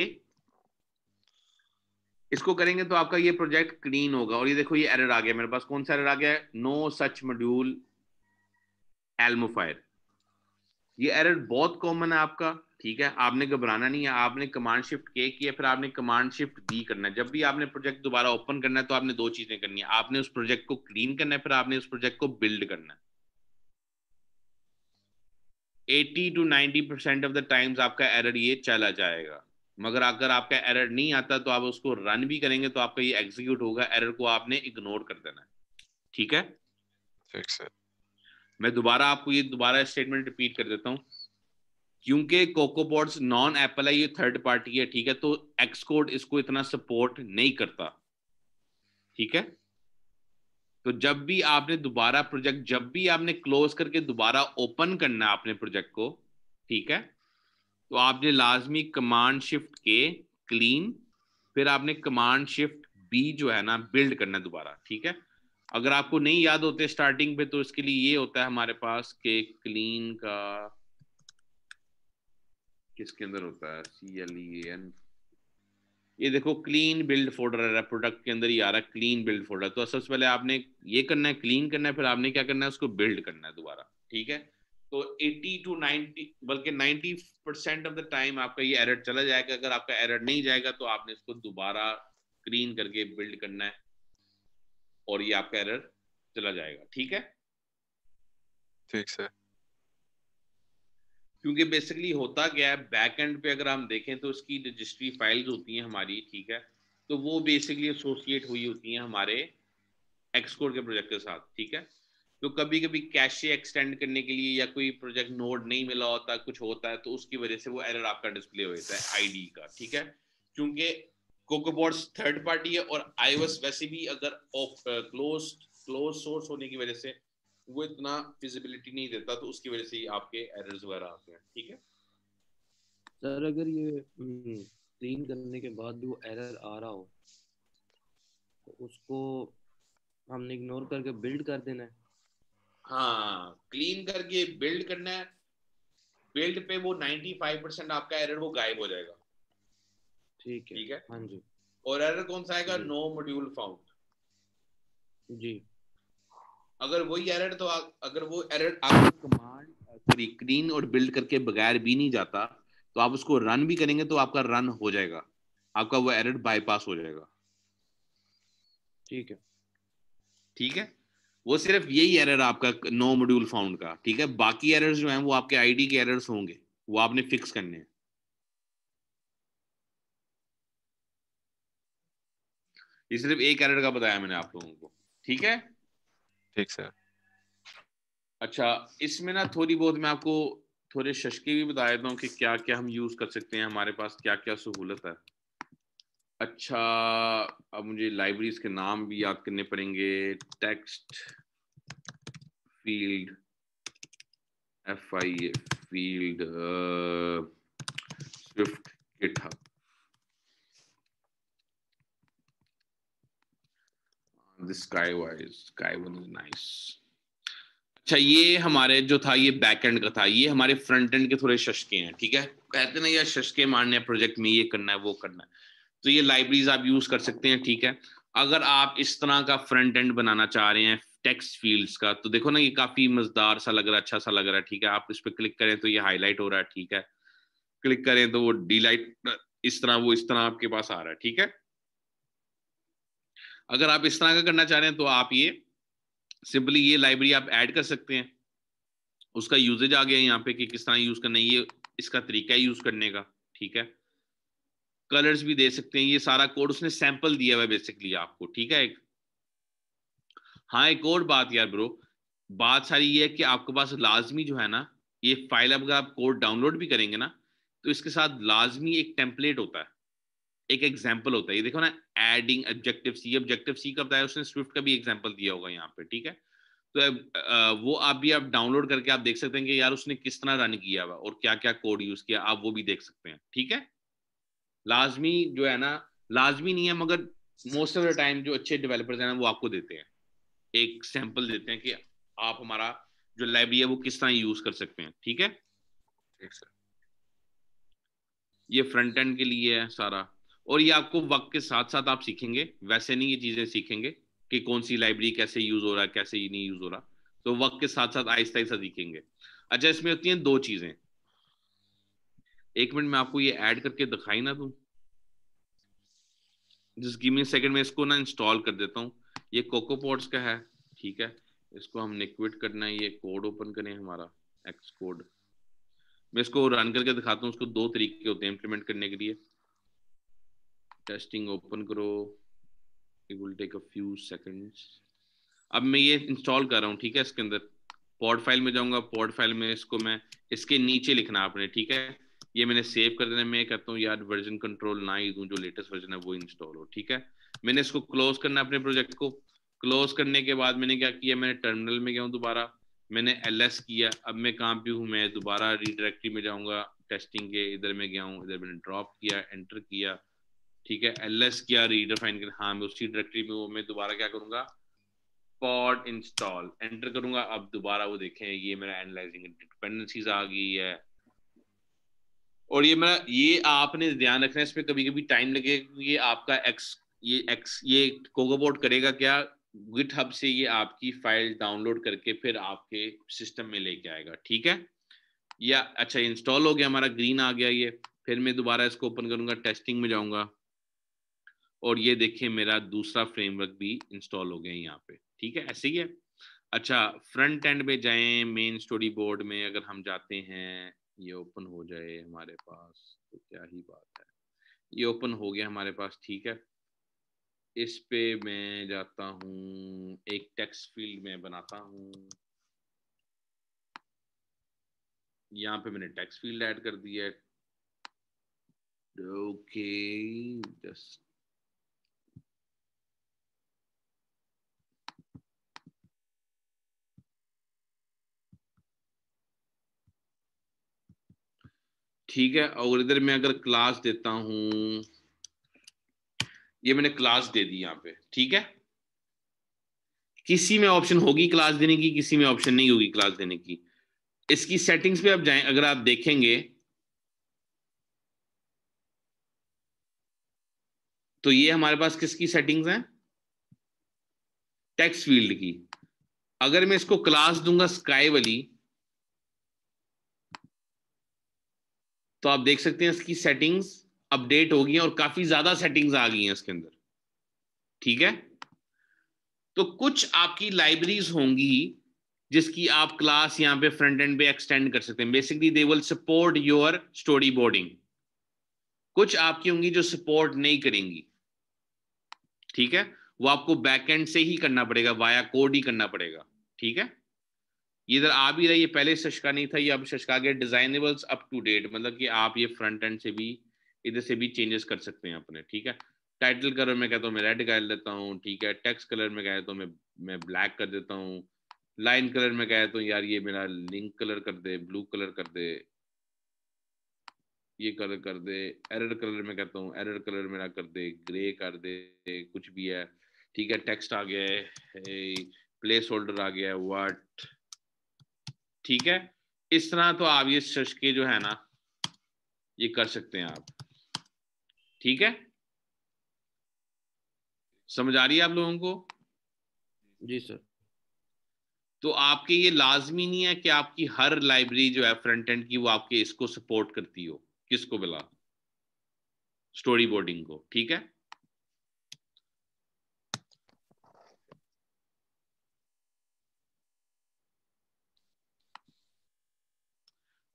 इसको करेंगे तो आपका ये प्रोजेक्ट क्लीन होगा और ये देखो ये एरर आ गया मेरे पास कौन सा एरर आ गया नो सच मॉड्यूल एल्मोफायर ये एरर बहुत कॉमन है आपका ठीक है आपने घबराना नहीं है आपने कमांड शिफ्ट के किया फिर आपने कमांड शिफ्ट बी करना है जब भी आपने प्रोजेक्ट दोबारा ओपन करना है तो आपने दो चीजें करनी है आपने उस प्रोजेक्ट को क्लीन करना है फिर आपने उस प्रोजेक्ट को बिल्ड करना है 80 to 90 percent of the times आपका एरर ये चला जाएगा मगर अगर आपका एरर नहीं आता तो आप उसको रन भी करेंगे तो आपका ये एग्जीक्यूट होगा एरर को आपने इग्नोर कर देना है ठीक है ठीक मैं दोबारा आपको ये दोबारा स्टेटमेंट रिपीट कर देता हूँ क्योंकि कोकोबोर्ड्स नॉन एप्पल है ये थर्ड पार्टी है ठीक है तो एक्सकोड इसको इतना सपोर्ट नहीं करता ठीक है तो जब भी आपने दोबारा प्रोजेक्ट जब भी आपने क्लोज करके दोबारा ओपन करना है आपने प्रोजेक्ट को ठीक है तो आपने लाजमी कमांड शिफ्ट के क्लीन फिर आपने कमांड शिफ्ट बी जो है ना बिल्ड करना है दोबारा ठीक है अगर आपको नहीं याद होते स्टार्टिंग पे तो इसके लिए ये होता है हमारे पास के क्लीन का किसके अंदर होता है सी एल ई एन ये देखो क्लीन बिल्ड फोल्डर है प्रोडक्ट के अंदर ही आ रहा है क्लीन बिल्ड फोल्डर तो सबसे पहले आपने ये करना है क्लीन करना है फिर आपने क्या करना है उसको बिल्ड करना है दोबारा ठीक है तो 80 टू 90 बल्कि 90 परसेंट ऑफ द टाइम आपका ये एरर चला जाएगा अगर आपका एरर नहीं जाएगा तो आपने इसको दोबारा क्लीन करके बिल्ड करना है और ये आपका एरर चला जाएगा ठीक है ठीक सर क्योंकि बेसिकली होता क्या है बैक एंड पे अगर हम देखें तो उसकी रजिस्ट्री फाइल्स होती हैं हमारी ठीक है तो वो बेसिकली एसोसिएट हुई होती हैं हमारे एक्सकोड के प्रोजेक्ट के साथ ठीक है तो कभी कभी कैशे एक्सटेंड करने के लिए या कोई प्रोजेक्ट नोड नहीं मिला होता कुछ होता है तो उसकी वजह से वो एरर आपका डिस्प्ले हो जाता है आईडी का ठीक है क्योंकि कोकोबोर्ड थर्ड पार्टी है और आईओएस वैसे भी अगर क्लोज क्लोज सोर्स होने की वजह से वो इतना फिजिबिलिटी नहीं देता तो उसकी वजह से आपके एरर्स वगैरह आते हैं ठीक है सर अगर ये क्लीन हम्म, करने के बाद भी वो एरर आ रहा हो तो उसको हमने इग्नोर करके बिल्ड कर देना है हाँ क्लीन करके बिल्ड करना है बिल्ड पे वो 95 परसेंट आपका एरर वो गायब हो जाएगा ठीक है ठीक है हाँ जी और एरर कौन सा आएगा नो मॉड्यूल फाउंड जी अगर वही एरर तो आ, अगर वो एरर आपको कमांड सॉरी क्लीन और बिल्ड करके बगैर भी नहीं जाता तो आप उसको रन भी करेंगे तो आपका रन हो जाएगा आपका वो एरर बाईपास हो जाएगा ठीक है ठीक है वो सिर्फ यही एरर आपका नो मॉड्यूल फाउंड का ठीक है बाकी एरर्स जो हैं वो आपके आईडी के एरर्स होंगे वो आपने फिक्स करने हैं ये सिर्फ एक एरर का बताया मैंने आप लोगों को ठीक है ठीक सर अच्छा इसमें ना थोड़ी बहुत मैं आपको थोड़े शशके भी बता देता हूँ कि क्या क्या हम यूज कर सकते हैं हमारे पास क्या क्या सहूलत है अच्छा अब मुझे लाइब्रेरीज के नाम भी याद करने पड़ेंगे text field F I A field Swift GitHub अच्छा ये हमारे जो था ये बैक एंड का था ये हमारे फ्रंट एंड के थोड़े शशके हैं ठीक है कहते ना यार शशके मारने हैं प्रोजेक्ट में ये करना है वो करना है तो ये लाइब्रेरीज आप यूज कर सकते हैं ठीक है अगर आप इस तरह का फ्रंट एंड बनाना चाह रहे हैं टेक्स्ट फील्ड्स का तो देखो ना ये काफी मजेदार सा लग रहा है अच्छा सा लग रहा है ठीक है आप इस पर क्लिक करें तो ये हाईलाइट हो रहा है ठीक है क्लिक करें तो वो डीलाइट इस तरह वो इस तरह आपके पास आ रहा है ठीक है अगर आप इस तरह का करना चाह रहे हैं तो आप ये सिंपली ये लाइब्रेरी आप ऐड कर सकते हैं उसका यूजेज आ गया यहाँ पे कि किस तरह यूज करना है ये इसका तरीका है यूज करने का ठीक है कलर्स भी दे सकते हैं ये सारा कोड उसने सैंपल दिया हुआ है बेसिकली आपको ठीक है एक हाँ एक और बात यार ब्रो बात सारी ये है कि आपके पास लाजमी जो है ना ये फाइल अगर आप कोड डाउनलोड भी करेंगे ना तो इसके साथ लाजमी एक टेम्पलेट होता है एक एग्जाम्पल होता है ये देखो ना adding objective C objective C का बताया उसने स्विफ्ट का भी एग्जाम्पल दिया होगा यहाँ पे ठीक है तो आ, वो आप भी आप डाउनलोड करके आप देख सकते हैं कि यार उसने किस तरह रन किया हुआ और क्या क्या कोड यूज किया आप वो भी देख सकते हैं ठीक है लाजमी जो है ना लाजमी नहीं है मगर मोस्ट ऑफ द टाइम जो अच्छे डेवलपर्स हैं ना वो आपको देते हैं एक सैंपल देते हैं कि आप हमारा जो लाइब्रेरी है वो किस तरह यूज कर सकते हैं ठीक है ये फ्रंट एंड के लिए है सारा और ये आपको वक्त के साथ साथ आप सीखेंगे वैसे नहीं ये चीज़ें सीखेंगे कि कौन सी लाइब्रेरी कैसे यूज़ हो रहा है कैसे नहीं यूज़ हो रहा तो वक्त के साथ साथ आहिस्ता आहिस्ता सीखेंगे अच्छा इसमें होती हैं दो चीज़ें एक मिनट में आपको ये ऐड करके दिखाई ना दू जिस गिव सेकंड में इसको ना इंस्टॉल कर देता हूँ ये कोको पॉट्स का है ठीक है इसको हमने क्विट करना है ये कोड ओपन करें हमारा एक्स कोड मैं इसको रन करके दिखाता हूँ उसको दो तरीके होते हैं इम्प्लीमेंट करने के लिए टेस्टिंग ओपन करो it will take a few seconds अब मैं ये इंस्टॉल कर रहा हूँ ठीक है इसके अंदर पॉड फाइल में जाऊंगा पॉड फाइल में इसको मैं इसके नीचे लिखना आपने ठीक है ये मैंने सेव कर देना मैं कहता हूँ यार वर्जन कंट्रोल ना ही दूं जो लेटेस्ट वर्जन है वो इंस्टॉल हो ठीक है मैंने इसको क्लोज करना अपने प्रोजेक्ट को क्लोज करने के बाद मैंने क्या किया मैंने टर्मिनल में गया हूँ दोबारा मैंने एल किया अब मैं कहाँ पे हूँ मैं दोबारा रीडायरेक्टरी में जाऊँगा टेस्टिंग के इधर में गया हूँ इधर मैंने ड्रॉप किया एंटर किया ठीक है एल एस किया रीडिफाइन कर हाँ मैं उसी डायरेक्टरी में वो मैं दोबारा क्या करूंगा पॉड इंस्टॉल एंटर करूंगा अब दोबारा वो देखें ये मेरा एनालाइजिंग डिपेंडेंसीज आ गई है और ये मेरा ये आपने ध्यान रखना है इसमें कभी कभी टाइम लगेगा ये आपका एक्स ये एक्स ये कोकोबोट करेगा क्या गिट हब से ये आपकी फाइल डाउनलोड करके फिर आपके सिस्टम में लेके आएगा ठीक है या अच्छा इंस्टॉल हो गया हमारा ग्रीन आ गया ये फिर मैं दोबारा इसको ओपन करूंगा टेस्टिंग में जाऊंगा और ये देखिए मेरा दूसरा फ्रेमवर्क भी इंस्टॉल हो गया यहाँ पे ठीक है ऐसे ही है अच्छा फ्रंट एंड में जाएं मेन स्टोरी बोर्ड में अगर हम जाते हैं ये ओपन हो जाए हमारे पास तो क्या ही बात है ये ओपन हो गया हमारे पास ठीक है इस पे मैं जाता हूँ एक टेक्स्ट फील्ड में बनाता हूँ यहाँ पे मैंने टेक्स्ट फील्ड ऐड कर दिया है ओके जस्ट ठीक है और इधर मैं अगर क्लास देता हूं ये मैंने क्लास दे दी यहां पे ठीक है किसी में ऑप्शन होगी क्लास देने की किसी में ऑप्शन नहीं होगी क्लास देने की इसकी सेटिंग्स पे आप जाए अगर आप देखेंगे तो ये हमारे पास किसकी सेटिंग्स हैं टेक्स्ट फील्ड की अगर मैं इसको क्लास दूंगा स्काई वाली तो आप देख सकते हैं इसकी सेटिंग्स अपडेट हो गई हैं और काफी ज्यादा सेटिंग्स आ गई हैं इसके अंदर ठीक है तो कुछ आपकी लाइब्रेरीज होंगी जिसकी आप क्लास यहां पे फ्रंट एंड पे एक्सटेंड कर सकते हैं basically they will support your storyboarding कुछ आपकी होंगी जो सपोर्ट नहीं करेंगी ठीक है वो आपको बैकएंड से ही करना पड़ेगा वाया कोड ही करना पड़ेगा ठीक है इधर आ भी रहा है ये पहले शशका नहीं था ये अब शशका के डिजाइनेबल्स अप टू डेट मतलब कि आप ये फ्रंट एंड से भी इधर से भी चेंजेस कर सकते हैं अपने ठीक है टाइटल तो कलर तो तो में कहता हूँ मैं रेड कर लेता हूँ ठीक है टेक्स्ट कलर में कहता हूँ मैं मैं ब्लैक कर देता हूँ लाइन कलर में कहता हूँ यार ये मेरा लिंक कलर कर दे ब्लू कलर कर दे ये कलर कर दे एरर कलर में कहता हूँ एरर कलर मेरा कर दे ग्रे कर दे कुछ भी है ठीक है टेक्स्ट आ गया है प्लेस होल्डर आ गया है वाट ठीक है इस तरह तो आप ये सर्च के जो है ना ये कर सकते हैं आप ठीक है समझ आ रही है आप लोगों को जी सर तो आपके ये लाजमी नहीं है कि आपकी हर लाइब्रेरी जो है फ्रंट एंड की वो आपके इसको सपोर्ट करती हो किसको बिला स्टोरी बोर्डिंग को ठीक है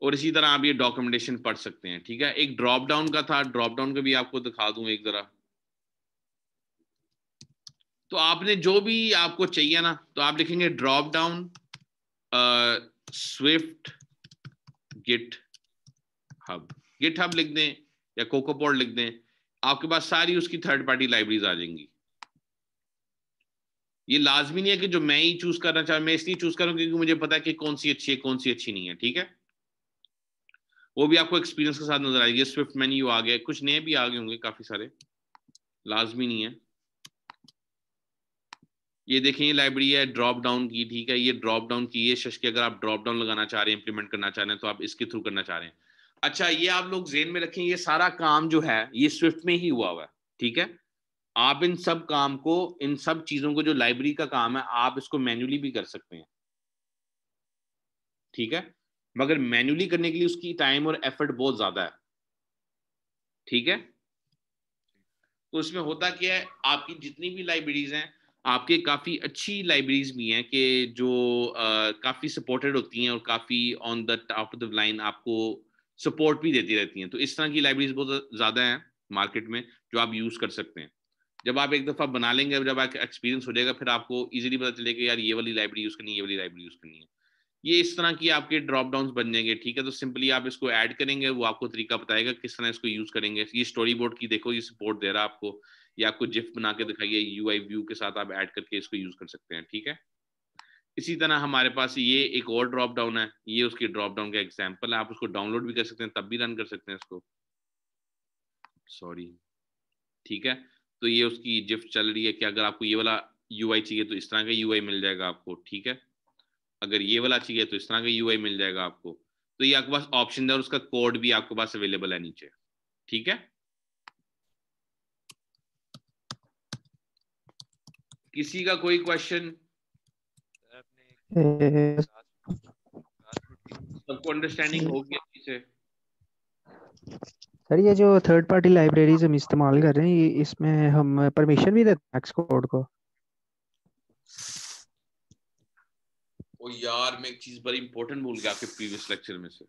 और इसी तरह आप ये डॉक्यूमेंटेशन पढ़ सकते हैं ठीक है एक ड्रॉप डाउन का था ड्रॉप डाउन का भी आपको दिखा दूं एक जरा तो आपने जो भी आपको चाहिए ना तो आप लिखेंगे drop down Swift GitHub GitHub लिख दें या कोकोपोर्ट लिख दें आपके पास सारी उसकी थर्ड पार्टी लाइब्रेरीज आ जाएंगी ये लाजमी नहीं है कि जो मैं ही चूज करना चाह मैं इसलिए चूज करूँ क्योंकि मुझे पता है कि कौन सी अच्छी है कौन सी अच्छी नहीं है ठीक है वो भी आपको एक्सपीरियंस के साथ नजर आएगी स्विफ्ट मेन्यू आ गए कुछ नए भी आ गए होंगे काफी सारे लाजमी नहीं है ये देखें ये लाइब्रेरी है ड्रॉप डाउन की ठीक है ये ड्रॉप डाउन की ये शश की अगर आप ड्रॉप डाउन लगाना चाह रहे हैं इंप्लीमेंट करना चाह रहे हैं तो आप इसके थ्रू करना चाह रहे हैं अच्छा ये आप लोग जेन में रखें ये सारा काम जो है ये स्विफ्ट में ही हुआ हुआ है ठीक है आप इन सब काम को इन सब चीजों को जो लाइब्रेरी का काम है आप इसको मैन्युअली भी कर सकते हैं ठीक है मगर मैन्युअली करने के लिए उसकी टाइम और एफर्ट बहुत ज्यादा है ठीक है तो इसमें होता क्या है आपकी जितनी भी लाइब्रेरीज हैं आपके काफ़ी अच्छी लाइब्रेरीज भी हैं कि जो काफ़ी सपोर्टेड होती हैं और काफ़ी on the top of the line आपको सपोर्ट भी देती रहती हैं तो इस तरह की लाइब्रेरीज बहुत ज़्यादा हैं मार्केट में जो आप यूज़ कर सकते हैं जब आप एक दफ़ा बना लेंगे जब आपका एक्सपीरियंस हो जाएगा फिर आपको इजिली पता चलेगा यार ये वाली लाइब्रेरी यूज़ करनी है ये वाली लाइब्रेरी यूज़ करनी है ये इस तरह की आपके ड्रॉप डाउन बन जाएंगे ठीक है तो सिंपली आप इसको ऐड करेंगे वो आपको तरीका बताएगा किस तरह इसको यूज करेंगे ये स्टोरी बोर्ड की देखो ये सपोर्ट दे रहा है आपको या आपको जिफ बना के दिखाइए यू आई व्यू के साथ आप ऐड करके इसको यूज कर सकते हैं ठीक है इसी तरह हमारे पास ये एक और ड्रॉप डाउन है ये उसकी ड्रॉप डाउन का एग्जाम्पल है आप उसको डाउनलोड भी कर सकते हैं तब भी रन कर सकते हैं इसको सॉरी ठीक है तो ये उसकी जिफ चल रही है कि अगर आपको ये वाला यू चाहिए तो इस तरह का यू मिल जाएगा आपको ठीक है अगर ये वाला चाहिए तो इस तरह का यू मिल जाएगा आपको तो ये आपके पास ऑप्शन है और उसका कोड भी आपके पास अवेलेबल है नीचे ठीक है किसी का कोई क्वेश्चन सबको अंडरस्टैंडिंग हो गया इसे सर ये जो थर्ड पार्टी लाइब्रेरीज हम इस्तेमाल कर रहे हैं इसमें हम परमिशन भी देते हैं एक्स कोड को और यार मैं एक चीज बड़ी इंपॉर्टेंट भूल गया आपके प्रीवियस लेक्चर में से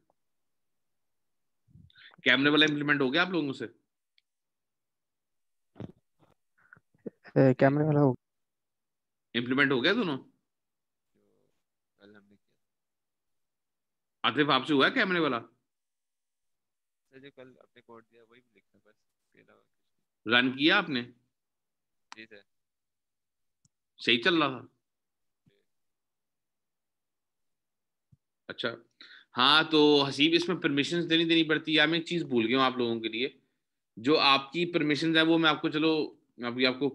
कैमरे वाला इंप्लीमेंट हो गया आप लोगों से कैमरे वाला हो इंप्लीमेंट हो गया दोनों आतिफ आपसे हुआ कैमरे वाला सर जो कल आपने कोड दिया वही लिखना बस रन किया आपने जी सर सही चल रहा था अच्छा हाँ तो हसीब इसमें परमिशन देनी देनी पड़ती है मैं एक चीज़ भूल गया हूँ आप लोगों के लिए जो आपकी परमिशन है वो मैं आपको चलो अभी आपको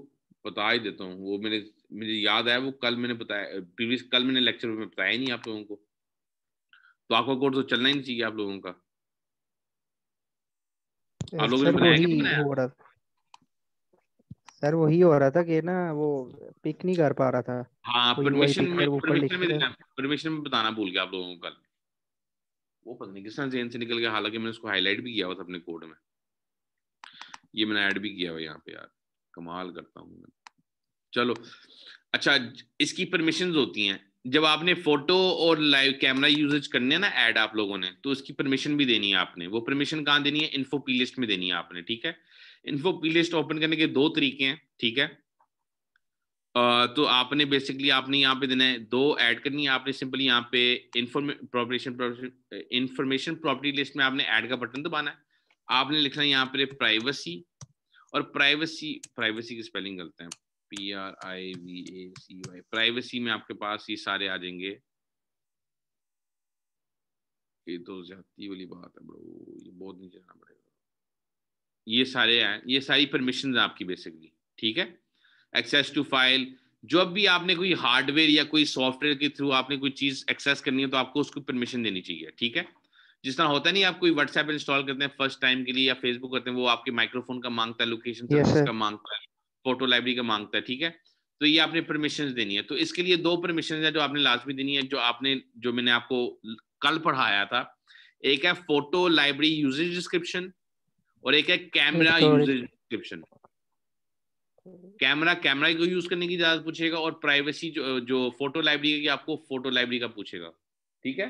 बता ही देता हूँ वो मेरे मुझे याद आया वो कल मैंने बताया प्रीवियस कल मैंने लेक्चर में बताया नहीं आप लोगों को तो आपका कोर्स तो चलना ही नहीं चाहिए आप लोगों का आप लोगों ने बनाया सर वही हो रहा था कि ना वो पिक नहीं कर पा रहा था हाँ परमिशन में परमिशन में देना परमिशन में बताना भूल गया आप लोगों को वो पता नहीं किसान जेन से निकल गया हालांकि मैंने उसको हाईलाइट भी किया हुआ था अपने कोड में ये मैंने ऐड भी किया हुआ यहाँ पे यार कमाल करता हूँ मैं चलो अच्छा इसकी परमिशन होती हैं जब आपने फोटो और लाइव कैमरा यूजेज करने ना ऐड आप लोगों ने तो उसकी परमिशन भी देनी है आपने वो परमिशन कहाँ देनी है इन्फो प्ले लिस्ट में देनी है आपने ठीक है इन्फो पी लिस्ट ओपन करने के दो तरीके हैं ठीक है तो आपने बेसिकली आपने यहाँ पे देना है दो ऐड करनी है आपने सिंपली यहाँ पे इंफॉर्मेशन इंफॉर्मेशन प्रॉपर्टी लिस्ट में आपने ऐड का बटन दबाना है आपने लिखना है यहाँ पे प्राइवेसी और प्राइवेसी प्राइवेसी की स्पेलिंग करते हैं P R I V A C Y privacy में आपके पास ये सारे आ जाएंगे ये तो जाती वाली बात है ब्रो ये बहुत नीचे जाना पड़ेगा ये सारे हैं ये सारी परमिशन आपकी बेसिकली ठीक है एक्सेस टू फाइल जब भी आपने कोई हार्डवेयर या कोई सॉफ्टवेयर के थ्रू आपने कोई चीज एक्सेस करनी है तो आपको उसको परमिशन देनी चाहिए ठीक है जिस तरह होता नहीं आप कोई व्हाट्सएप इंस्टॉल करते हैं फर्स्ट टाइम के लिए या फेसबुक करते हैं वो आपके माइक्रोफोन का मांगता है लोकेशन yes, का मांगता है फोटो लाइब्रेरी का मांगता है ठीक है तो ये आपने परमिशन देनी है तो इसके लिए दो परमिशन है जो आपने लाजमी देनी है जो आपने जो मैंने आपको कल पढ़ाया था एक है फोटो लाइब्रेरी यूजेज डिस्क्रिप्शन और एक है camera usage description camera camera को यूज करने की ज्यादा पूछेगा और प्राइवेसी जो जो फोटो लाइब्रेरी की आपको फोटो लाइब्रेरी का पूछेगा ठीक है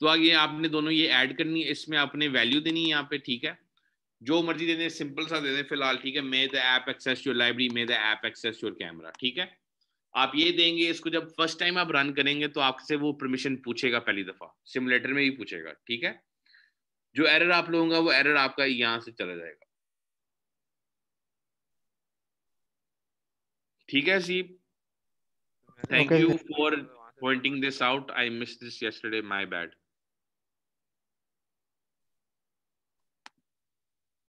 तो आगे आपने दोनों ये ऐड करनी है इसमें आपने वैल्यू देनी है यहाँ पे ठीक है जो मर्जी देने सिंपल सा दे दें फिलहाल ठीक है may the app access your library may the app access your camera ठीक है आप ये देंगे इसको जब फर्स्ट टाइम आप रन करेंगे तो आपसे वो परमिशन पूछेगा पहली दफा सिमुलेटर में भी पूछेगा ठीक है जो एरर आप लोगों का वो एरर आपका यहां से चला जाएगा ठीक है see thank you for pointing this out I miss this yesterday my bad